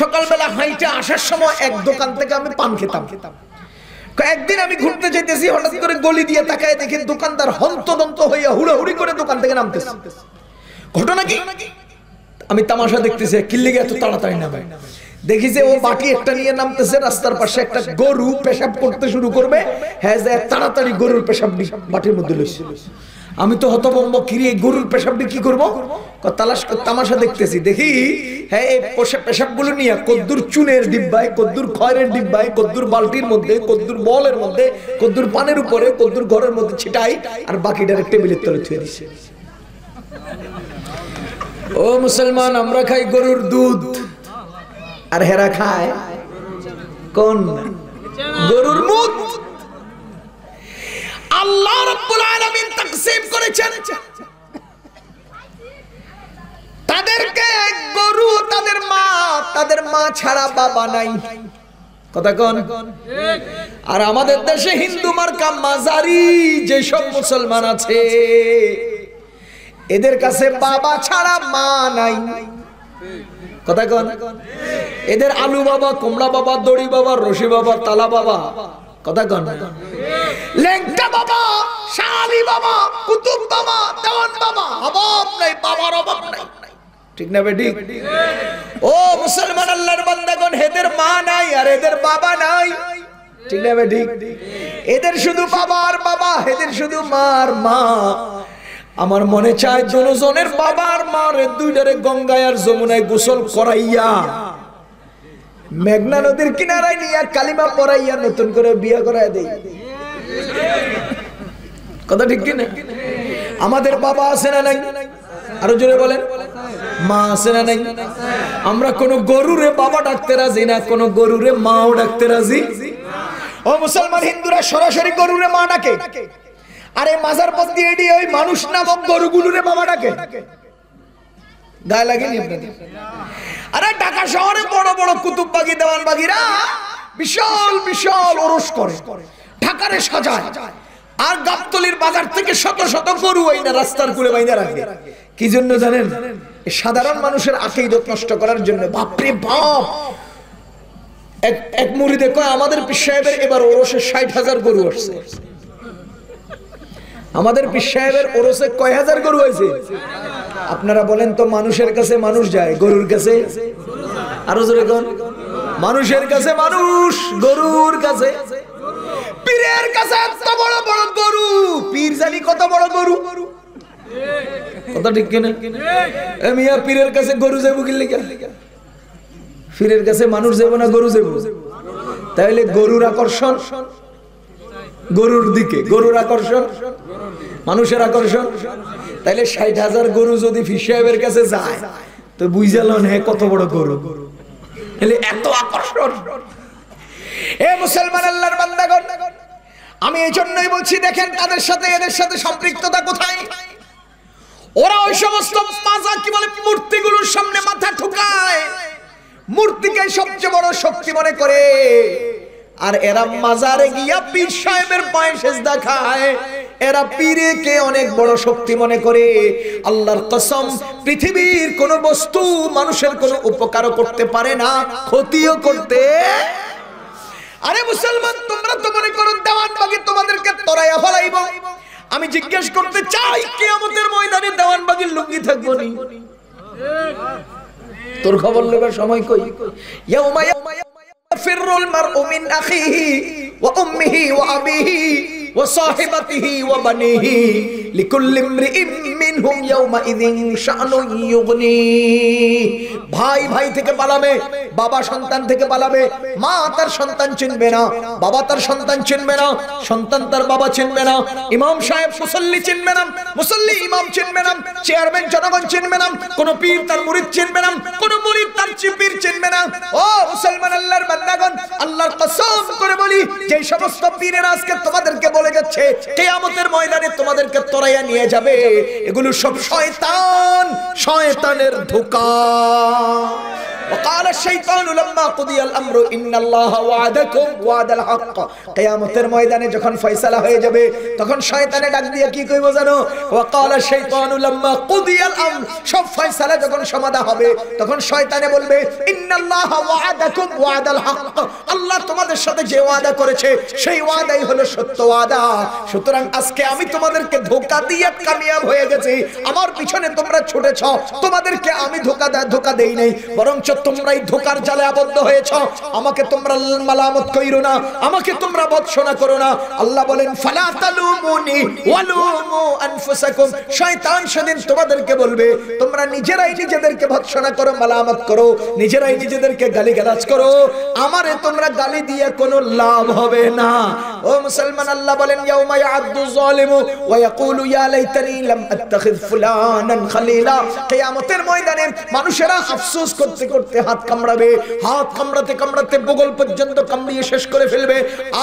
সকালবেলা হাইটে আসার সময় এক দোকান থেকে আমি পান খেতাম খেতাম একদিন আমি ঘুরতে যেতেছি হঠাৎ করে গলি দিয়ে তাকায় দেখি দোকানদার হন্ত দন্ত হইয়া হুড়ি করে দোকান থেকে নামতেছে ঘটনা কি আমি তামাশা দেখতেছি কিল্লি এত তাড়াতাড়ি না ভাই দেখি যে ও বাটি একটা নিয়ে নামতেছে রাস্তার পাশে একটা গরু পেশাব করতে শুরু করবে হ্যাঁ যে তাড়াতাড়ি গরুর পেশাব বাটির মধ্যে লইছে আমি তো হতবম্ব কিরে গরুর পেশাবটি কি করবো তালাশ তামাশা দেখতেছি দেখি হ্যাঁ এই গুলো নিয়ে কদ্দুর চুনের ডিব্বায় কদ্দুর খয়ের ডিব্বায় কদ্দুর বালতির মধ্যে কদ্দুর বলের মধ্যে কদ্দুর পানের উপরে কদ্দুর ঘরের মধ্যে ছিটাই আর বাকিটার টেবিলের তলে ছুঁয়ে দিছে ও মুসলমান আমরা খাই গরুর দুধ আর হেরা খায় কোন গরুর মুখ আল্লাহ রব্বুল আলামিন তাকসিম করেছেন তাদেরকে এক গরু তাদের মা তাদের মা ছাড়া বাবা নাই কথা কোন আর আমাদের দেশে হিন্দু মার্কা মাজারি যেসব মুসলমান আছে এদের কাছে বাবা ছাড়া মা নাই কথা কোন এদের আলু বাবা কুমড়া বাবা দড়ি বাবা রশি বাবা তালা বাবা কথা বাবা বাবা কুতুব বাবা দেওয়ান বাবা অভাব নাই বাবার অভাব নাই ঠিক না ও মুসলমান আল্লাহর বান্দাগণ এদের মা নাই আর এদের বাবা নাই ঠিক না বেটি এদের শুধু বাবা আর বাবা এদের শুধু মা আর মা আমার মনে চায় দুজনের বাবা আর রে দুইটারে গঙ্গায় আর যমুনায় গোসল করাইয়া মেঘনা নদীর কিনারায় নিয়ে কালিমা পড়াইয়া নতুন করে বিয়ে করাই দেই কথা ঠিক কিনা আমাদের বাবা আছে না নাই আরো জোরে বলেন মা আছে না নাই আমরা কোন গরুরে বাবা ডাকতে রাজি না কোন গরুরে মাও ডাকতে রাজি ও মুসলমান হিন্দুরা সরাসরি গরুরে মা ডাকে আরে মাজার পথ দিয়ে ওই মানুষ নামক গরুগুলোরে বাবা ডাকে গায়ে লাগেনি আপনাদের আরে ঢাকা শহরে বড় বড় কুতুব বাগি দেওয়ান বাগিরা বিশাল বিশাল ওরস করে ঢাকারে সাজায় আর গাবতলির বাজার থেকে শত শত গরু আইনা রাস্তার কুলে বাইনা রাখে কি জন্য জানেন সাধারণ মানুষের আকেইদত নষ্ট করার জন্য বাপরে বাপ এক এক মুড়ি দেখো আমাদের পিস সাহেবের এবার ওরসে ষাট হাজার গরু আসছে আমাদের পীর ওরসে কয় হাজার গরু হয়েছে আপনারা বলেন তো মানুষের কাছে মানুষ যায় গরুর কাছে আরো জোরে কোন মানুষের কাছে মানুষ গরুর কাছে পীরের কাছে এত বড় বড় গরু পীর জানি কত বড় গরু কথা ঠিক কিনা মিয়া পীরের কাছে গরু যাবো লেখা পীরের কাছে মানুষ যাবো না গরু যাবো তাহলে গরুর আকর্ষণ গরুর দিকে গরুর আকর্ষণ মানুষের আকর্ষণ তাইলে ষাট হাজার গরু যদি সাহেবের কাছে যায় তো বুঝালন হ্যাঁ কত বড় গরু তাহলে এত আকর্ষণ এ মুসলমান আল্লাহর বান্দাগণ আমি এই জন্যই বলছি দেখেন তাদের সাথে এদের সাথে সম্পৃক্ততা কোথায় ওরা ওই সমস্ত মাজা কি বলে মূর্তিগুলোর সামনে মাথা ঠুকায় মূর্তিকে সবচেয়ে বড় শক্তি মনে করে আর এরা মাজারে গিয়া পীর সাহেবের পায়ে সেজদা খায় এরা পীরে কে অনেক বড় শক্তি মনে করে আল্লাহর কসম পৃথিবীর কোন বস্তু মানুষের কোন উপকারও করতে পারে না ক্ষতিও করতে আরে মুসলমান তোমরা তো মনে করো দেওয়ান বাগি তোমাদেরকে তরাইয়া ফলাইব আমি জিজ্ঞেস করতে চাই কে আমাদের ময়দানে দেওয়ান বাগির লুঙ্গি থাকবো নি তোর খবর লেবার সময় কই ইয়া يفر المرء من أخيه وأمه وأبيه وصاحبته وبنيه لكل امرئ মিনহুম ইয়াউমা ইযিন ইউগনি ভাই ভাই থেকে পালাবে বাবা সন্তান থেকে পালাবে মা তার সন্তান চিনবে না বাবা তার সন্তান চিনবে না সন্তান তার বাবা চিনবে না ইমাম সাহেব মুসল্লি চিনবে না মুসল্লি ইমাম চিনবে না চেয়ারম্যান জনগণ চিনবে না কোন পীর তার murid চিনবে না কোন murid তার পীর চিনবে না ও মুসলমান আল্লাহর বান্দাগণ আল্লাহর কসম করে বলি যে সমস্ত পীরের আজকে তোমাদেরকে বলে যাচ্ছে কিয়ামতের ময়দানে তোমাদেরকে তরাইয়া নিয়ে যাবে এগুলো সব শয়তান শয়তানের ধোকা وقال الشيطان لما قضي الامر ان الله وعدكم وعد الحق ময়দানে যখন ফয়সালা হয়ে যাবে তখন শয়তানে ডাক দিয়ে কি কইবো জানো وقال الشيطان لما قضي الامر সব ফয়সালা যখন সমাধা হবে তখন শয়তানে বলবে ان الله وعدكم وعد الحق আল্লাহ তোমাদের সাথে যে ওয়াদা করেছে সেই ওয়াদাই হলো সত্য ওয়াদা সুতরাং আজকে আমি তোমাদেরকে ধোঁকা দিয়ে কামিয়াব হয়ে গেছি আমার পিছনে তোমরা ছুটেছ তোমাদেরকে আমি ধোকা দেয় ধোকা দেই নাই বরঞ্চ তোমরা এই ধোকার জালে আবদ্ধ হয়েছ আমাকে তোমরা মালামত কইরো না আমাকে তোমরা বৎসনা করো না আল্লাহ বলেন ফালা তালুমুনি ওয়ালুমু আনফুসাকুম শয়তান সেদিন তোমাদেরকে বলবে তোমরা নিজেরাই নিজেদেরকে ভৎসনা করো মালামত করো নিজেরাই নিজেদেরকে গালিগালাজ করো আমারে তোমরা গালি দিয়ে কোনো লাভ হবে না ও মুসলমান আল্লাহ বলেন ইয়াউমা ইয়াদু যালিমু ওয়া ইয়াকুলু ইয়া লাইতানি লাম আত্তা তাখিদ ফুলানান খালিলা কিয়ামতের ময়দানে মানুষেরা আফসোস করতে করতে হাত কামড়াবে হাত কামড়াতে কামড়াতে বগল পর্যন্ত কামড়িয়ে শেষ করে ফেলবে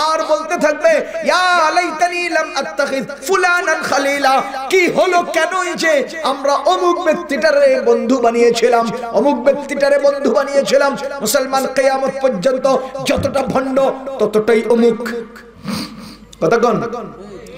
আর বলতে থাকবে ইয়া লাইতানি লাম আত্তাখিদ ফুলানান খালিলা কি হলো কেনই যে আমরা অমুক ব্যক্তিটারে বন্ধু বানিয়েছিলাম অমুক ব্যক্তিটারে বন্ধু বানিয়েছিলাম মুসলমান কিয়ামত পর্যন্ত যতটা ভণ্ড ততটাই অমুক কথা কন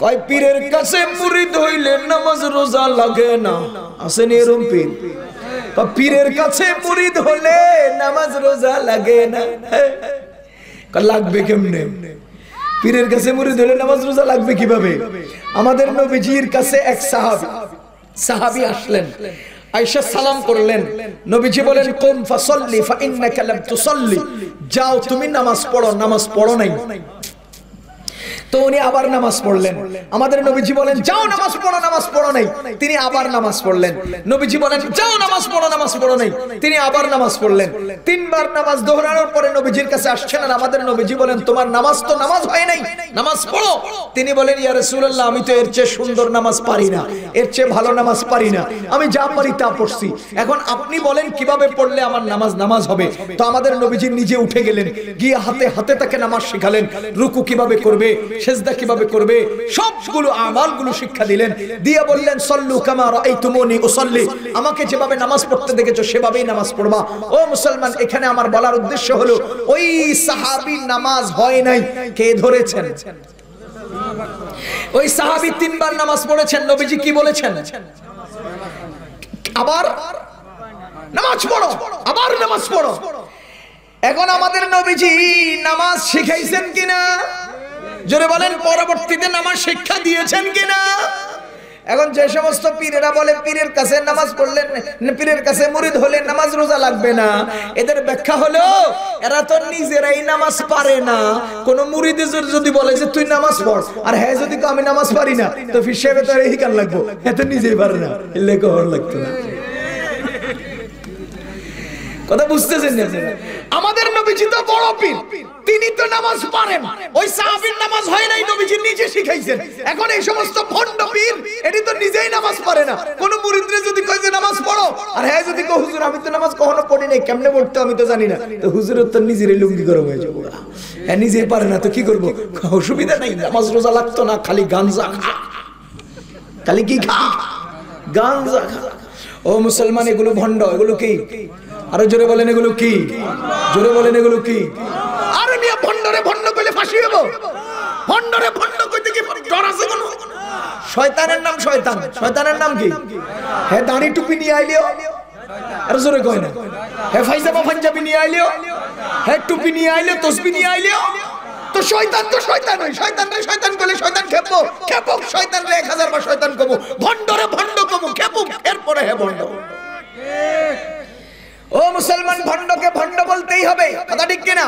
কয় পীরের কাছে মুরিদ হইলে নামাজ রোজা লাগে না আসেন এরম পীর পীরের কাছে মুরিদ হলে নামাজ রোজা লাগে না লাগবে কেমনে পীরের কাছে মুরিদ হলে নামাজ রোজা লাগবে কিভাবে আমাদের নবীজির কাছে এক সাহাবি সাহাবি আসলেন আয়েশা সালাম করলেন নবীজি বলেন কুম ফাসাল্লি ফা ইন্নাকা লাম তুসাল্লি যাও তুমি নামাজ পড়ো নামাজ পড়ো নাই তো উনি আবার নামাজ পড়লেন আমাদের নবীজি বলেন যাও নামাজ পড়ো নামাজ পড়ো নাই তিনি আবার নামাজ পড়লেন নবীজি বলেন যাও নামাজ পড়ো নামাজ পড়ো নাই তিনি আবার নামাজ পড়লেন তিনবার নামাজ দোহরানোর পরে নবীজির কাছে আসছেন আর আমাদের নবীজি বলেন তোমার নামাজ তো নামাজ হয় নাই নামাজ পড়ো তিনি বলেন ইয়া রাসূলুল্লাহ আমি তো এর চেয়ে সুন্দর নামাজ পারি না এর চেয়ে ভালো নামাজ পারি না আমি যা পারি তা পড়ছি এখন আপনি বলেন কিভাবে পড়লে আমার নামাজ নামাজ হবে তো আমাদের নবীজি নিজে উঠে গেলেন গিয়ে হাতে হাতে তাকে নামাজ শেখালেন রুকু কিভাবে করবে সেজদা কিভাবে করবে সবগুলো আমালগুলো শিক্ষা দিলেন দিয়া বললেন সল্লু কামা রাআইতুমুনি উসাল্লি আমাকে যেভাবে নামাজ পড়তে দেখেছো সেভাবেই নামাজ পড়বা ও মুসলমান এখানে আমার বলার উদ্দেশ্য হলো ওই সাহাবীর নামাজ হয় নাই কে ধরেছেন ওই সাহাবী তিনবার নামাজ পড়েছেন নবীজি কি বলেছেন আবার নামাজ পড়ো আবার নামাজ পড়ো এখন আমাদের নবীজি নামাজ শিখাইছেন কিনা জোরে বলেন পরবর্তীতে নামাজ শিক্ষা দিয়েছেন কিনা এখন যে সমস্ত পীরেরা বলে পীরের কাছে নামাজ পড়লেন পীরের কাছে মুরিদ হলে নামাজ রোজা লাগবে না এদের ব্যাখ্যা হলো এরা তো নিজেরাই নামাজ পারে না কোন মুরিদ যদি বলে যে তুই নামাজ পড় আর হ্যাঁ যদি আমি নামাজ পারি না তো ফির সাহেবে তো কান লাগবো এত নিজেই পারে না লেখা লাগতো না কথা বুঝতেছেন আমাদের নবীজি তো বড় পীর তিনি তো নামাজ পারেন ওই সাহাবীর নামাজ হয় নাই নবীজি নিজে শিখাইছেন এখন এই সমস্ত ভণ্ড পীর এটি তো নিজেই নামাজ পারে না কোন মুরিদরে যদি কয় যে নামাজ পড়ো আর হ্যাঁ যদি কো হুজুর আমি তো নামাজ কখনো পড়ি নাই কেমনে পড়তে আমি তো জানি না তো হুজুর তো নিজের লুঙ্গি গরম হয়ে যাবো হ্যাঁ নিজে পারে না তো কি করব অসুবিধা নাই নামাজ রোজা লাগতো না খালি গাঞ্জা খা খালি কি খা গাঞ্জা খা ও মুসলমান এগুলো ভণ্ড এগুলো কি আরো জোরে বলেন এগুলো কি জোরে বলেন এগুলো কি আরে মিয়া ভণ্ডরে ভণ্ড করলে ফাঁসি হবো ভণ্ডরে ভণ্ড করতে কি ডর আছে শয়তানের নাম শয়তান শয়তানের নাম কি হ্যাঁ দাঁড়ি টুপি নিয়ে আইলিও আর জোরে কয় না হ্যাঁ ফাইজামা পাঞ্জাবি নিয়ে আইলিও হ্যাঁ টুপি নিয়ে আইলে তসবি নিয়ে আইলিও তো শয়তান তো শয়তান হয় শয়তান রে শয়তান করলে শয়তান খেপো খেপো শয়তান রে এক হাজার বার শয়তান কমো ভণ্ডরে ভণ্ড কমো খেপো এরপরে হে ভণ্ড ঠিক ও মুসলমান ভণ্ডকে ভণ্ড বলতেই হবে কথা ঠিক কিনা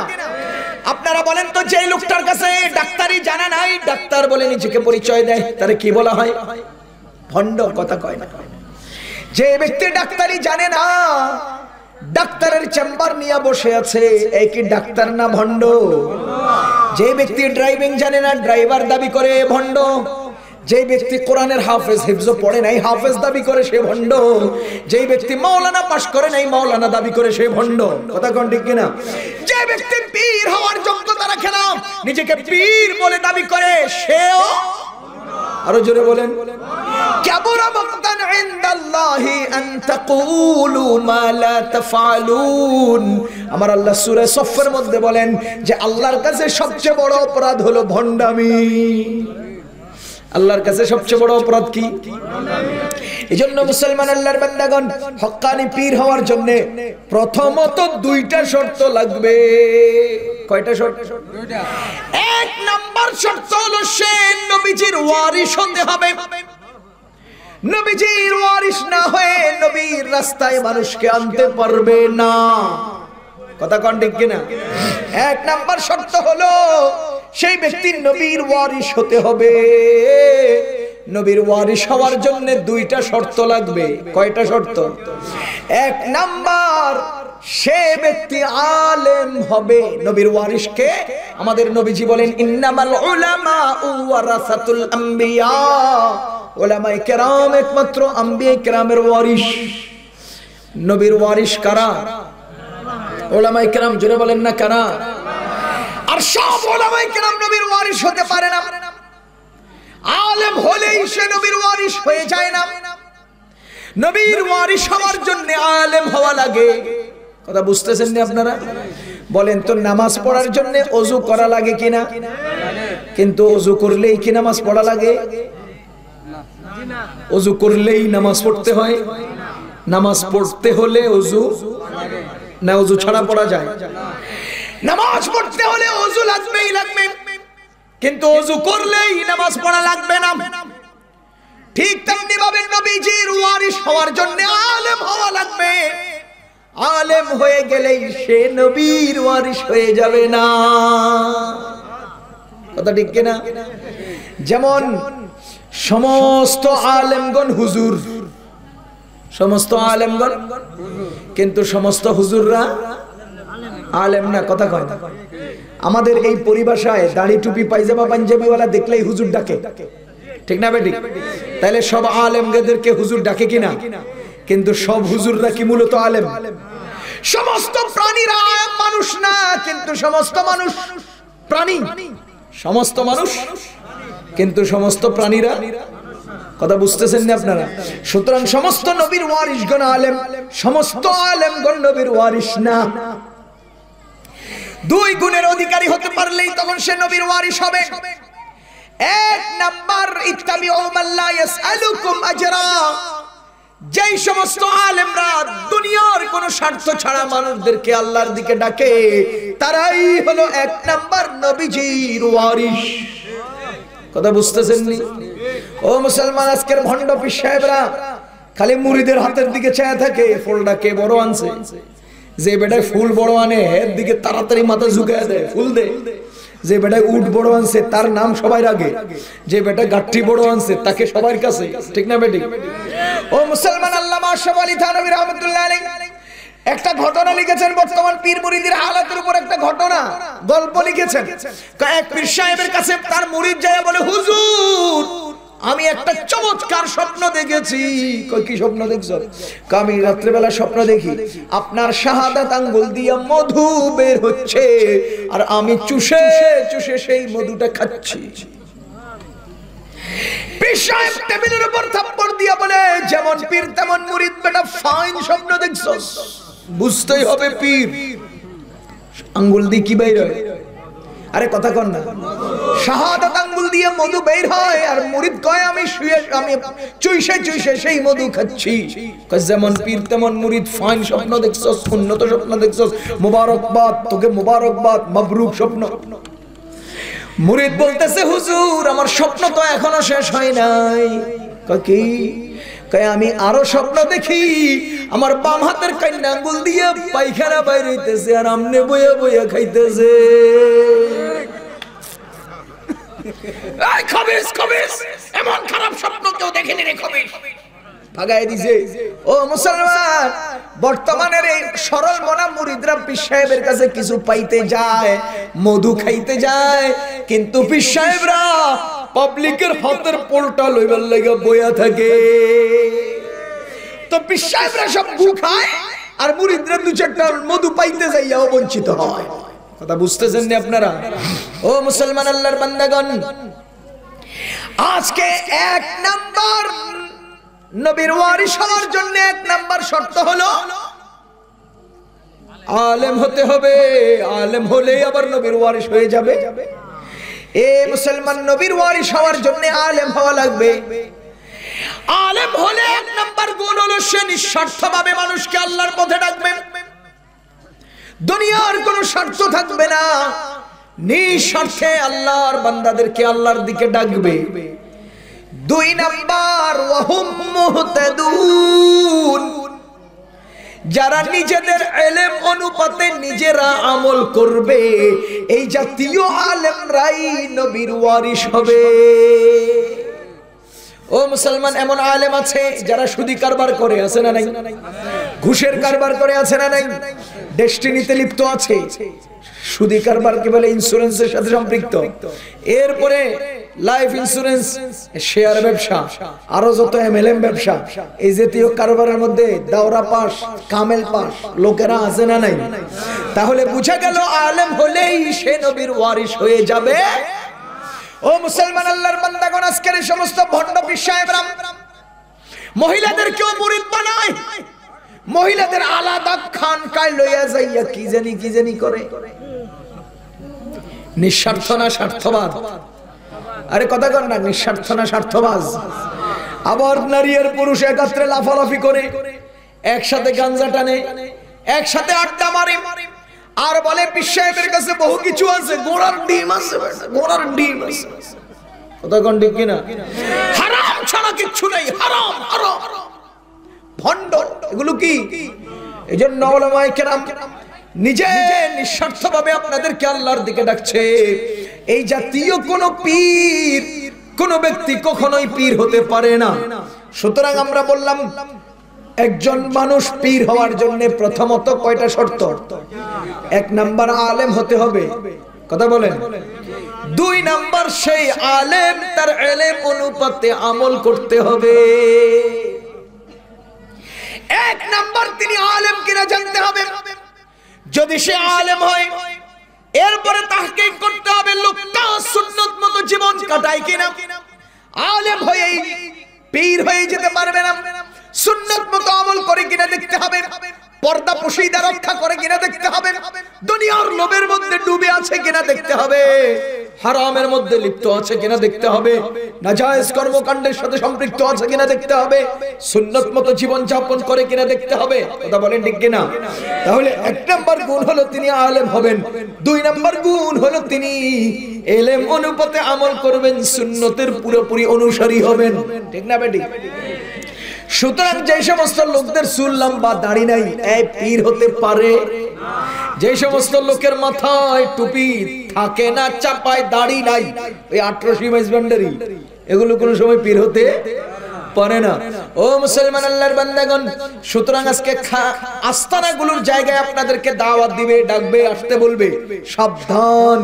আপনারা বলেন তো যে লোকটার কাছে ডাক্তারি জানা নাই ডাক্তার বলে নিজেকে পরিচয় দেয় তারে কি বলা হয় ভণ্ড কথা কয় না যে ব্যক্তি ডাক্তারি জানে না ডাক্তারের চেম্বার নিয়ে বসে আছে এই কি ডাক্তার না ভণ্ড যে ব্যক্তি ড্রাইভিং জানে না ড্রাইভার দাবি করে ভণ্ড যেই ব্যক্তি কোরআনের হাফেজ হিফজ পড়ে নাই হাফেজ দাবি করে সে ভণ্ড যেই ব্যক্তি মাওলানা পাশ করে নাই মাওলানা দাবি করে সে ভণ্ড কথা কোন ঠিক কিনা যে ব্যক্তি পীর হওয়ার যোগ্যতা রাখে না নিজেকে পীর বলে দাবি করে সেও আরো জোরে বলেন كبر مقتا عند الله أن تقولوا ما لا আমার আল্লাহ সূরা সফের মধ্যে বলেন যে আল্লাহর কাছে সবচেয়ে বড় অপরাধ হলো ভণ্ডামি আল্লাহর কাছে সবচেয়ে বড় অপরাধ কি এজন্য মুসলমান আল্লাহর বান্দাগণ হক্কানি পীর হওয়ার জন্য প্রথমত দুইটা শর্ত লাগবে কয়টা শর্ত এক নাম্বার শর্ত হলো সে নবীজির ওয়ারিশ হতে হবে নবীজির ওয়ারিশ না হয়ে নবীর রাস্তায় মানুষকে আনতে পারবে না কথা কন ঠিক কিনা এক নাম্বার শর্ত হলো সেই ব্যক্তির নবীর ওয়ারিশ হতে হবে নবীর ওয়ারিশ হওয়ার জন্য দুইটা শর্ত লাগবে কয়টা শর্ত এক নাম্বার সে ব্যক্তি আলেম হবে নবীর ওয়ারিশকে আমাদের নবীজি বলেন ইন্নামাল উলামা ওয়ারাসাতুল আম্বিয়া ওলামায়ে কেরাম একমাত্র আম্বিয়া কেরামের ওয়ারিশ নবীর ওয়ারিশ কারা ওলামাই কেরাম জোরে বলেন না কারা আর সব ওলামাই কেরাম নবীর ওয়ারিশ হতে পারে না আলেম হলেই সে নবীর ওয়ারিশ হয়ে যায় না নবীর ওয়ারিশ হওয়ার জন্য আলেম হওয়া লাগে কথা বুঝতেছেন না আপনারা বলেন তো নামাজ পড়ার জন্য অজু করা লাগে কিনা কিন্তু অজু করলেই কি নামাজ পড়া লাগে অজু করলেই নামাজ পড়তে হয় নামাজ পড়তে হলে অজু না অজু ছাড়া পড়া যায় নামাজ পড়তে হলে অজু লাগবেই লাগবে কিন্তু অজু করলেই নামাজ পড়া লাগবে না ঠিক তেমনি ভাবে নবীজির ওয়ারিস হওয়ার জন্য আলেম হওয়া লাগবে আলেম হয়ে গেলেই সে নবীর ওয়ারিস হয়ে যাবে না কথা ঠিক কিনা যেমন সমস্ত আলেমগণ হুজুর সমস্ত আলেমগণ কিন্তু সমস্ত হুজুররা আলেম না কথা কয় আমাদের এই পরিভাষায় দাড়ি টুপি পাইজামা পাঞ্জাবিওয়ালা দেখলেই হুজুর ডাকে ঠিক না বেটি তাহলে সব আলেমদেরকে হুজুর ডাকে কিনা কিন্তু সব হুজুররা কি মূলত আলেম সমস্ত প্রাণীরা মানুষ না কিন্তু সমস্ত মানুষ প্রাণী সমস্ত মানুষ কিন্তু সমস্ত প্রাণীরা কথা বুঝতেছেন না আপনারা সুতরাং সমস্ত নবীর ওয়ারিশ গণ আলেম সমস্ত আলেম গণ নবীর ওয়ারিশ না দুই গুণের অধিকারী হতে পারলেই তখন সে নবীর ওয়ারিশ হবে এক নাম্বার ইত্তাবিউ মাল্লা ইয়াসআলুকুম আজরা যেই সমস্ত আলেমরা দুনিয়ার কোন স্বার্থ ছাড়া মানুষদেরকে আল্লাহর দিকে ডাকে তারাই হলো এক নাম্বার নবীজির ওয়ারিশ কথা বুঝতেছেননি ও মুসলমান আজকের ভণ্ড পীর সাহেবরা খালি মুড়িদের হাতের দিকে ছায়া থাকে ফুলটা কে বড় আনছে যে বেটায় ফুল বড় আনে এর দিকে তাড়াতাড়ি মাথা ঝুঁকে দেয় ফুল দে যে বেটায় উট বড় আনছে তার নাম সবাই রাগে যে বেটা গাঠি বড় আনছে তাকে সবার কাছে ঠিক না বেটি ও মুসলমান আল্লাহ আশরাফ আলী থানবী রাহমাতুল্লাহ আলাইহি একটা ঘটনা লিখেছেন বর্তমান পীর মুরিদের হালাতের উপর একটা ঘটনা গল্প লিখেছেন এক পীর সাহেবের কাছে তার মুরিদ যায় বলে হুজুর আমি একটা চমৎকার স্বপ্ন দেখেছি কই কি স্বপ্ন দেখছ আমি রাত্রেবেলা স্বপ্ন দেখি আপনার শাহাদাত আঙ্গুল দিয়ে মধু বের হচ্ছে আর আমি চুষে চুষে সেই মধুটা খাচ্ছি যেমন পীর তেমন মুরিদ বেটা ফাইন স্বপ্ন দেখছ বুঝতেই হবে পীর আঙ্গুল দিয়ে কি বাইর হয় আরে কথা কন না শাহাদাত আঙ্গুল দিয়ে মধু বের হয় আর মুরিদ কয় আমি শুয়ে আমি চুইসে চুইসে সেই মধু খাচ্ছি যেমন পীর তেমন মুরিদ ফাইন স্বপ্ন দেখছস উন্নত স্বপ্ন দেখছস মোবারকবাদ তোকে মোবারকবাদ মাবরুক স্বপ্ন মুরিদ বলতেছে হুজুর আমার স্বপ্ন তো এখনো শেষ হয় নাই কি কয়ে আমি আরো স্বপ্ন দেখি আমার বাম হাতের কান্না আঙ্গুল দিয়ে পাইখানা বাইরেছে আর আমনে বইয়া বইয়া খাইতেছে এমন খারাপ স্বপ্ন কেউ দেখেনি রে খবিস ভাগাই দিছে ও মুসলমান বর্তমানের এই সরল মনা মুরিদরা পীর সাহেবের কাছে কিছু পাইতে যায় মধু খাইতে যায় কিন্তু পীর সাহেবরা পাবলিকের হাতের পোলটা লইবার লাগে বয়া থাকে তো পীর সাহেবরা সব গু খায় আর মুরিদরা দু চারটা মধু পাইতে যাইয়া বঞ্চিত হয় কথা বুঝতেছেন না আপনারা ও মুসলমান আল্লাহর বান্দাগণ আজকে এক নাম্বার নবীর ওয়ারিস হওয়ার জন্য এক নাম্বার শর্ত হলো আলেম হতে হবে আলেম হলেই আবার নবীর ওয়ারিস হয়ে যাবে এ মুসলমান নবীর ওয়ারিস হওয়ার জন্য আলেম হওয়া লাগবে আলেম হলে এক নাম্বার গুণ হলো সে নিঃস্বার্থভাবে মানুষকে আল্লাহর পথে ডাকবে দুনিয়ার কোনো স্বার্থ থাকবে না নিঃস্বার্থে আল্লাহর বান্দাদেরকে আল্লাহর দিকে ডাকবে দুই নাম্বার ওহম মুহতাদুন যারা নিজেদের এলেম অনুপাতে নিজেরা আমল করবে এই জাতীয় আলেমরাই নবীর ওয়ারিস হবে ও মুসলমান এমন আলেম আছে যারা সুদি কারবার করে আছে না নাই ঘুষের কারবার করে আছে না নাই ডেস্টিনিতে লিপ্ত আছে সুদি কারবার কি বলে ইন্স্যুরেন্সের সাথে সম্পৃক্ত এরপরে লাইফ ইন্স্যুরেন্স শেয়ার ব্যবসা আরো যত এমএলএম ব্যবসা এই জাতীয় কারবারের মধ্যে দাওরা পাস কামেল পাস লোকেরা আছে না নাই তাহলে বুঝা গেল আলেম হলেই সে নবীর ওয়ারিশ হয়ে যাবে ও মুসলমান আল্লাহর বান্দাগণ আজকের এই সমস্ত ভণ্ড মহিলাদের মহিলাদেরকেও মুরিদ বানায় মহিলাদের আলাদা খানকায় লইয়া যাইয়া কি জানি কি জানি করে নিঃস্বার্থ না স্বার্থবাদ আরে কথা কর না নিঃস্বার্থ না স্বার্থবাজ আবার নারী আর পুরুষ একত্রে লাফালাফি করে একসাথে গাঞ্জা টানে একসাথে আড্ডা মারে আর বলে বিশ্বাহের কাছে বহু কিছু আছে গোড়ার ডিম আছে গোড়ার ডিম আছে কথা কন ঠিক কিনা হারাম ছাড়া কিচ্ছু নাই হারাম হারাম ভণ্ড এগুলো কি এই জন্য নিজে নিঃস্বার্থভাবে আপনাদেরকে আল্লাহর দিকে ডাকছে এই জাতীয় কোন পীর কোন ব্যক্তি কখনোই পীর হতে পারে না সুতরাং আমরা বললাম একজন মানুষ পীর হওয়ার জন্য প্রথমত কয়টা শর্ত এক নাম্বার আলেম হতে হবে কথা বলেন দুই নাম্বার সেই আলেম তার এলেম অনুপাতে আমল করতে হবে এক নাম্বার তিনি আলেম কিনা জানতে হবে যদি সে আলেম হয় এরপরে তাকে করতে হবে লোকটা সুন্নত মতো জীবন কাটায় কিনা আলেম হয়েই পীর হয়ে যেতে পারবে না সুন্নত মতো আমল করে কিনা দেখতে হবে পর্দা পুশিদা রক্ষা করে কিনা দেখতে হবে দুনিয়ার লোভের মধ্যে ডুবে আছে কিনা দেখতে হবে হারামের মধ্যে লিপ্ত আছে কিনা দেখতে হবে নাজায়েজ কর্মকাণ্ডের সাথে সম্পৃক্ত আছে কিনা দেখতে হবে সুন্নত মতো জীবন যাপন করে কিনা দেখতে হবে কথা বলেন ঠিক কিনা তাহলে এক নাম্বার গুণ হলো তিনি আলেম হবেন দুই নাম্বার গুণ হলো তিনি এলেম অনুপাতে আমল করবেন সুন্নতের পুরোপুরি অনুসারী হবেন ঠিক না বেটি সুতরাং যে সমস্ত লোকদের চুল বা দাড়ি নাই এই পীর হতে পারে যে সমস্ত লোকের মাথায় টুপি থাকে না চাপায় দাড়ি নাই ওই আঠারোশি মেজবান্ডারি এগুলো কোনো সময় পীর হতে পারে না ও মুসলমান আল্লাহর বান্দাগণ সুতরাং আজকে আস্তানাগুলোর জায়গায় আপনাদেরকে দাওয়াত দিবে ডাকবে আসতে বলবে সাবধান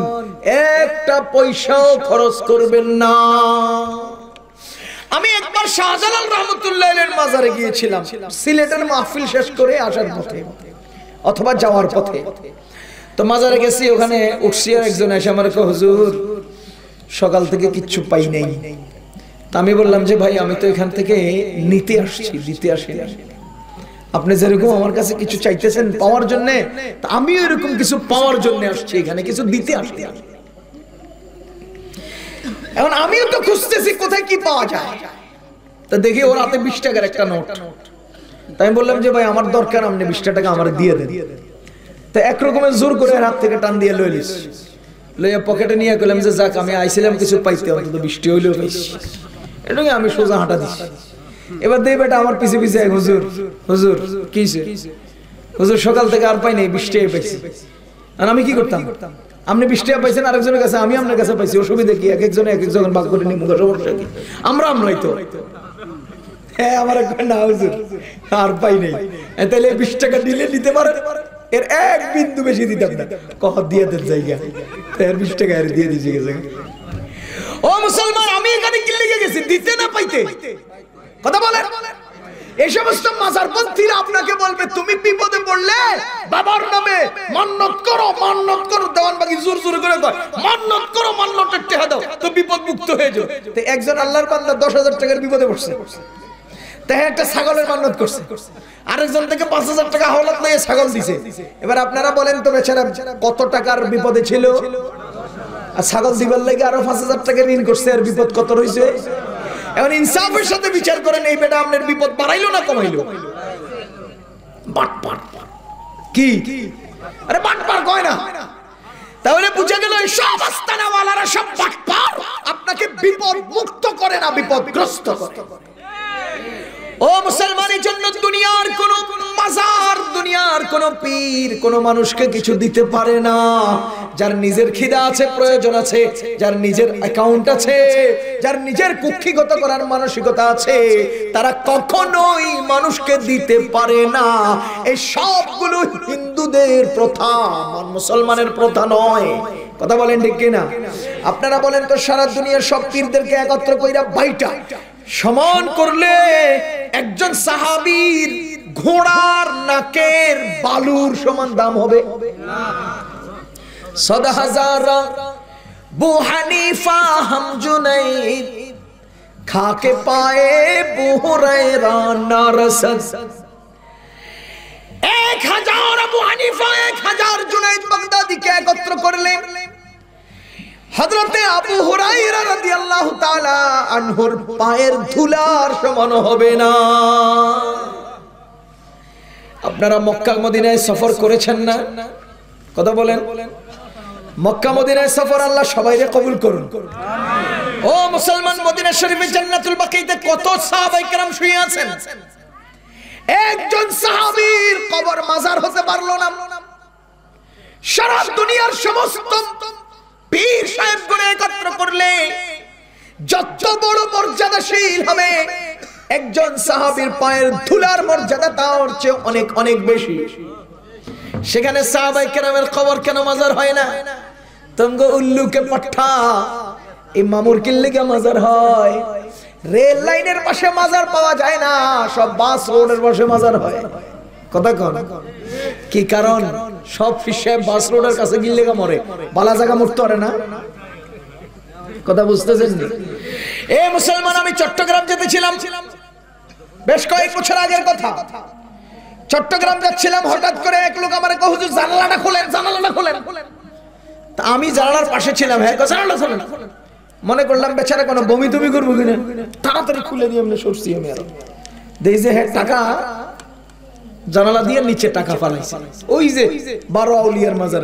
একটা পয়সাও খরচ করবেন না আমি একবার শাহজালাল রহমতুল্লাহের মাজারে গিয়েছিলাম সিলেটের মাহফিল শেষ করে আসার পথে অথবা যাওয়ার পথে তো মাজারে গেছি ওখানে উঠছি একজন এসে আমার হুজুর সকাল থেকে কিচ্ছু পাই নাই তা আমি বললাম যে ভাই আমি তো এখান থেকে নিতে আসছি দিতে আসি আপনি যেরকম আমার কাছে কিছু চাইতেছেন পাওয়ার জন্য আমিও এরকম কিছু পাওয়ার জন্য আসছি এখানে কিছু দিতে আসছি এখন আমিও তো খুঁজতেছি কোথায় কি পাওয়া যায় তা দেখি ওর হাতে বিশ টাকার একটা নোট তাই আমি বললাম যে ভাই আমার দরকার আপনি বিশ টাকা আমার দিয়ে দেন তো একরকমের জোর করে হাত থেকে টান দিয়ে লইলিস লইয়া পকেটে নিয়ে গেলাম যে যাক আমি আইছিলাম কিছু পাইতে অন্তত বৃষ্টি হইলেও পাইছি এটাকে আমি সোজা হাঁটা দিছি এবার দেই এটা আমার পিছে পিছে হুজুর হুজুর কিছে হুজুর সকাল থেকে আর পাই নাই বৃষ্টি পাইছি আর আমি কি করতাম করতাম আপনি বিশ টাকা পাইছেন আরেকজনের কাছে আমি আপনার কাছে পাইছি অসুবিধা কি এক একজনে এক একজন ভাগ করে নিই মুখে সমস্যা কি আমরা আমরাই তো হ্যাঁ আমার না হুজুর আর পাই তাহলে বিশ টাকা দিলে নিতে পারেন এর এক বিন্দু বেশি দিতাম না কহ দিয়ে দেন জায়গা এর বিশ টাকা এর দিয়ে দিয়েছি গেছে ও মুসলমান আমি এখানে কিল্লে গেছি দিতে না পাইতে কথা বলেন এই সমস্ত মাজার মাজারপন্থীরা আপনাকে বলবে তুমি বিপদে পড়লে বাবার নামে মান্নত করো মান্নত করো দেওয়ান বাকি জোর জোর করে কয় মান্নত করো মান্নতের টেহা দাও তো বিপদ মুক্ত হয়ে যাও তো একজন আল্লাহর বান্দা দশ হাজার টাকার বিপদে পড়ছে তাই একটা ছাগলের মান্নত করছে আরেকজন থেকে পাঁচ হাজার টাকা হলাত নিয়ে ছাগল দিছে এবার আপনারা বলেন তো বেচারা কত টাকার বিপদে ছিল আর ছাগল দিবার লাগে আরো পাঁচ হাজার টাকা ঋণ করছে আর বিপদ কত রয়েছে এখন ইনসাফের সাথে বিচার করেন এই বেটা আপনার বিপদ বাড়াইলো না কমাইলো কি আরে বাটপার কয় না তাহলে বুঝে গেল এই সব আস্তানাওয়ালারা সব বাটপার আপনাকে বিপদ মুক্ত করে না বিপদগ্রস্ত করে ও মুসলমানের জন্য দুনিয়ার কোন মাজার দুনিয়ার কোন পীর কোন মানুষকে কিছু দিতে পারে না যার নিজের খিদা আছে প্রয়োজন আছে যার নিজের অ্যাকাউন্ট আছে যার নিজের কুক্ষিগত করার মানসিকতা আছে তারা কখনোই মানুষকে দিতে পারে না এই সবগুলো হিন্দুদের প্রথা মুসলমানের প্রথা নয় কথা বলেন ঠিক কিনা আপনারা বলেন তো সারা দুনিয়ার সব পীরদেরকে একত্র কইরা বাইটা সমান করলে একজন সাহাবীর ঘোড়ার নাকের বালুর সমান দাম হবে সদা হাজার বু হানিফা হামজুনাই খাকে পায়ে বুহরাই রানারসদ এক হাজার আবু হানিফা এক হাজার জুনাইদ বাগদাদিকে একত্র করলেন হজরতে আবু হুরাইরা রাদিয়াল্লাহু তাআলা আনহুর পায়ের ধুলার সমান হবে না আপনারা মক্কা মদিনায় সফর করেছেন না কথা বলেন মক্কা মদিনায় সফর আল্লাহ সবাইরে কবুল করুন ও মুসলমান মদিনা শরীফে জান্নাতুল বাকিতে কত সাহাবাই کرام শুয়ে আছেন একজন সাহাবীর কবর মাজার হতে পারলো না সারা দুনিয়ার সমস্ত পীর গুলো একত্র করলে যত বড় মর্যাদাশীল হবে একজন সাহাবীর পায়ের ধুলার মর্যাদা তার চেয়ে অনেক অনেক বেশি সেখানে সাহাবাই কেরামের খবর কেন মাজার হয় না তঙ্গ উল্লুকে পাঠা এই মামুর কিল্লিকে মাজার হয় রেল লাইনের পাশে মাজার পাওয়া যায় না সব বাস রোডের পাশে মাজার হয় কথা কন কি কারণ সব ফিসায় বাস রোডের কাছে গিল্লেগা মরে বালা জায়গা মরতে পারে না কথা বুঝতেছেন এ মুসলমান আমি চট্টগ্রাম যেতে ছিলাম বেশ কয়েক বছর আগের কথা চট্টগ্রাম যাচ্ছিলাম হঠাৎ করে এক লোক আমার হুজুর জানালাটা খোলেন জানালাটা খুলেন তা আমি জানালার পাশে ছিলাম হ্যাঁ জানালা খোলেন মনে করলাম বেচারা কোনো বমি তুমি করবো কিনা তাড়াতাড়ি খুলে দিয়ে আমরা সরছি আমি আর দেখি যে হ্যাঁ টাকা জানালা দিয়ে নিচে টাকা ফালাইছে ওই যে বারো আউলিয়ার মাজার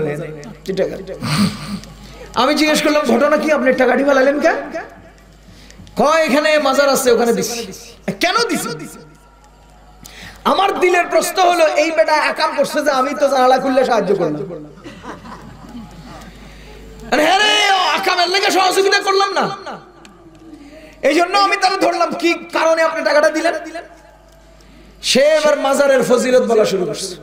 আমি জিজ্ঞেস করলাম ঘটনা কি আপনি টাকাটি ফালালেন কেন এখানে মাজার আছে ওখানে দিছি কেন দিছি আমার দিলের প্রশ্ন হলো এই বেটা একাম করছে যে আমি তো জানালা খুললে সাহায্য করলাম হ্যাঁ সহযোগিতা করলাম না এই জন্য আমি তারা ধরলাম কি কারণে আপনি টাকাটা দিলেন দিলেন সে এবার মাজারের ফজিলত বলা শুরু করছে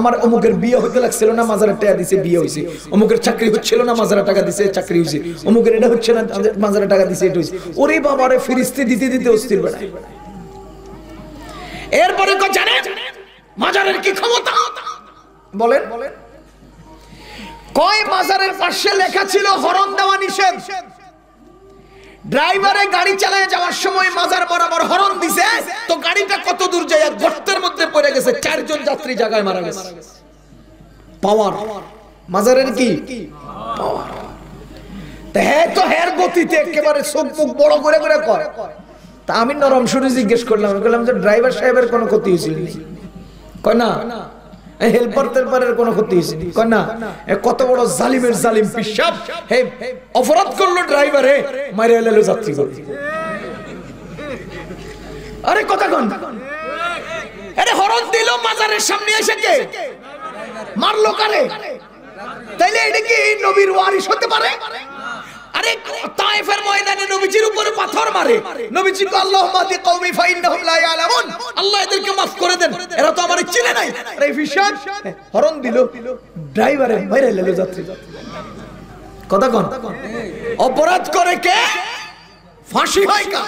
আমার অমুকের বিয়ে হতে লাগছিল না মাজারের টাকা দিছে বিয়ে হয়েছে অমুকের চাকরি হচ্ছিল না মাজারের টাকা দিছে চাকরি হয়েছে অমুকের এটা হচ্ছে না মাজারের টাকা দিছে এটা হয়েছে ওরে বাবা রে ফিরিস্তি দিতে দিতে অস্থির বেড়ায় এরপরে কো জানে মাজারের কি ক্ষমতা বলেন বলেন কয় মাজারের পাশে লেখা ছিল হরণ দেওয়া নিষেধ ড্রাইভারে গাড়ি চালায় যাওয়ার সময় মাজার বরাবর হরণ দিছে তো গাড়িটা কত দূর যায় গর্তের মধ্যে পড়ে গেছে চারজন যাত্রী জায়গায় মারা গেছে পাওয়ার মাজারের কি পাওয়ার হে হ্যাঁ, তো হের গতিতে একেবারে চোখ মুখ বড় করে করে কর তা আমি নরম সুরে জিজ্ঞেস করলাম বললাম যে ড্রাইভার সাহেবের কোনো ক্ষতি হয়েছিল কয় না কত বড় জালিমের জালিম করলো ড্রাইভার হে মারে যাত্রী আরে কথা কন আরে হরণ দিল মাজারের সামনে এসে কে মারলো কারে তাইলে এটা কি নবীর ওয়ারিশ হতে পারে আরে তায়েফের ময়দানে নবীজির উপরে পাথর মারে নবীজি কো কওমি লা ইয়ালামুন আল্লাহ এদেরকে maaf করে দেন এরা তো আমারে চিনে নাই আরে হরন দিল ড্রাইভারে মেরে লেলো যাত্রী কথা কোন অপরাধ করে কে ফাঁসি হয় কা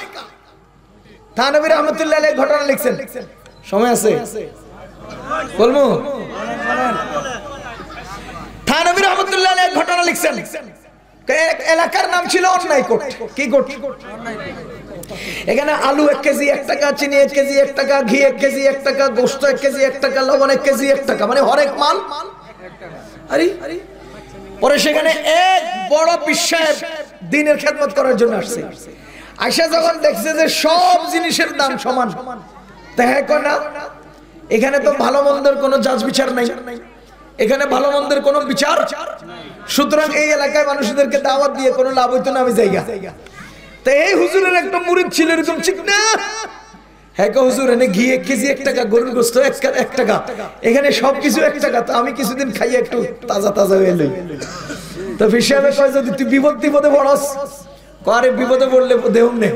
থানবী রহমাতুল্লাহ আলাইহি ঘটনা লিখছেন সময় আছে বলমু থানবী রহমতুল্লাহ আলাইহি ঘটনা লিখছেন এলাকার নাম ছিল অন্যায় কোট কি কোট এখানে আলু এক কেজি এক টাকা চিনি এক কেজি এক টাকা ঘি এক কেজি এক টাকা গোস্ত এক কেজি এক টাকা লবণ এক কেজি এক টাকা মানে হরেক মাল আরে পরে সেখানে এক বড় বিশ্বাস দিনের খেদমত করার জন্য আসছে আসে যখন দেখছে যে সব জিনিসের দাম সমান দেখা না এখানে তো ভালো মন্দের কোনো জাজ বিচার নাই এখানে ভালো মন্দের কোন বিচার সুতরাং এই এলাকায় মানুষদেরকে দাওয়াত দিয়ে কোনো লাভ হইতো না আমি জায়গা তো এই হুজুরের একটা মুড়ি ছিল এরকম ঠিক না হ্যাঁ এখানে সবকিছু টাকা তো আমি কিছুদিন খাইয়ে একটু তাজা তাজা হয়ে তো যদি তুই বিপদ পড়স বিপদে দেহ নে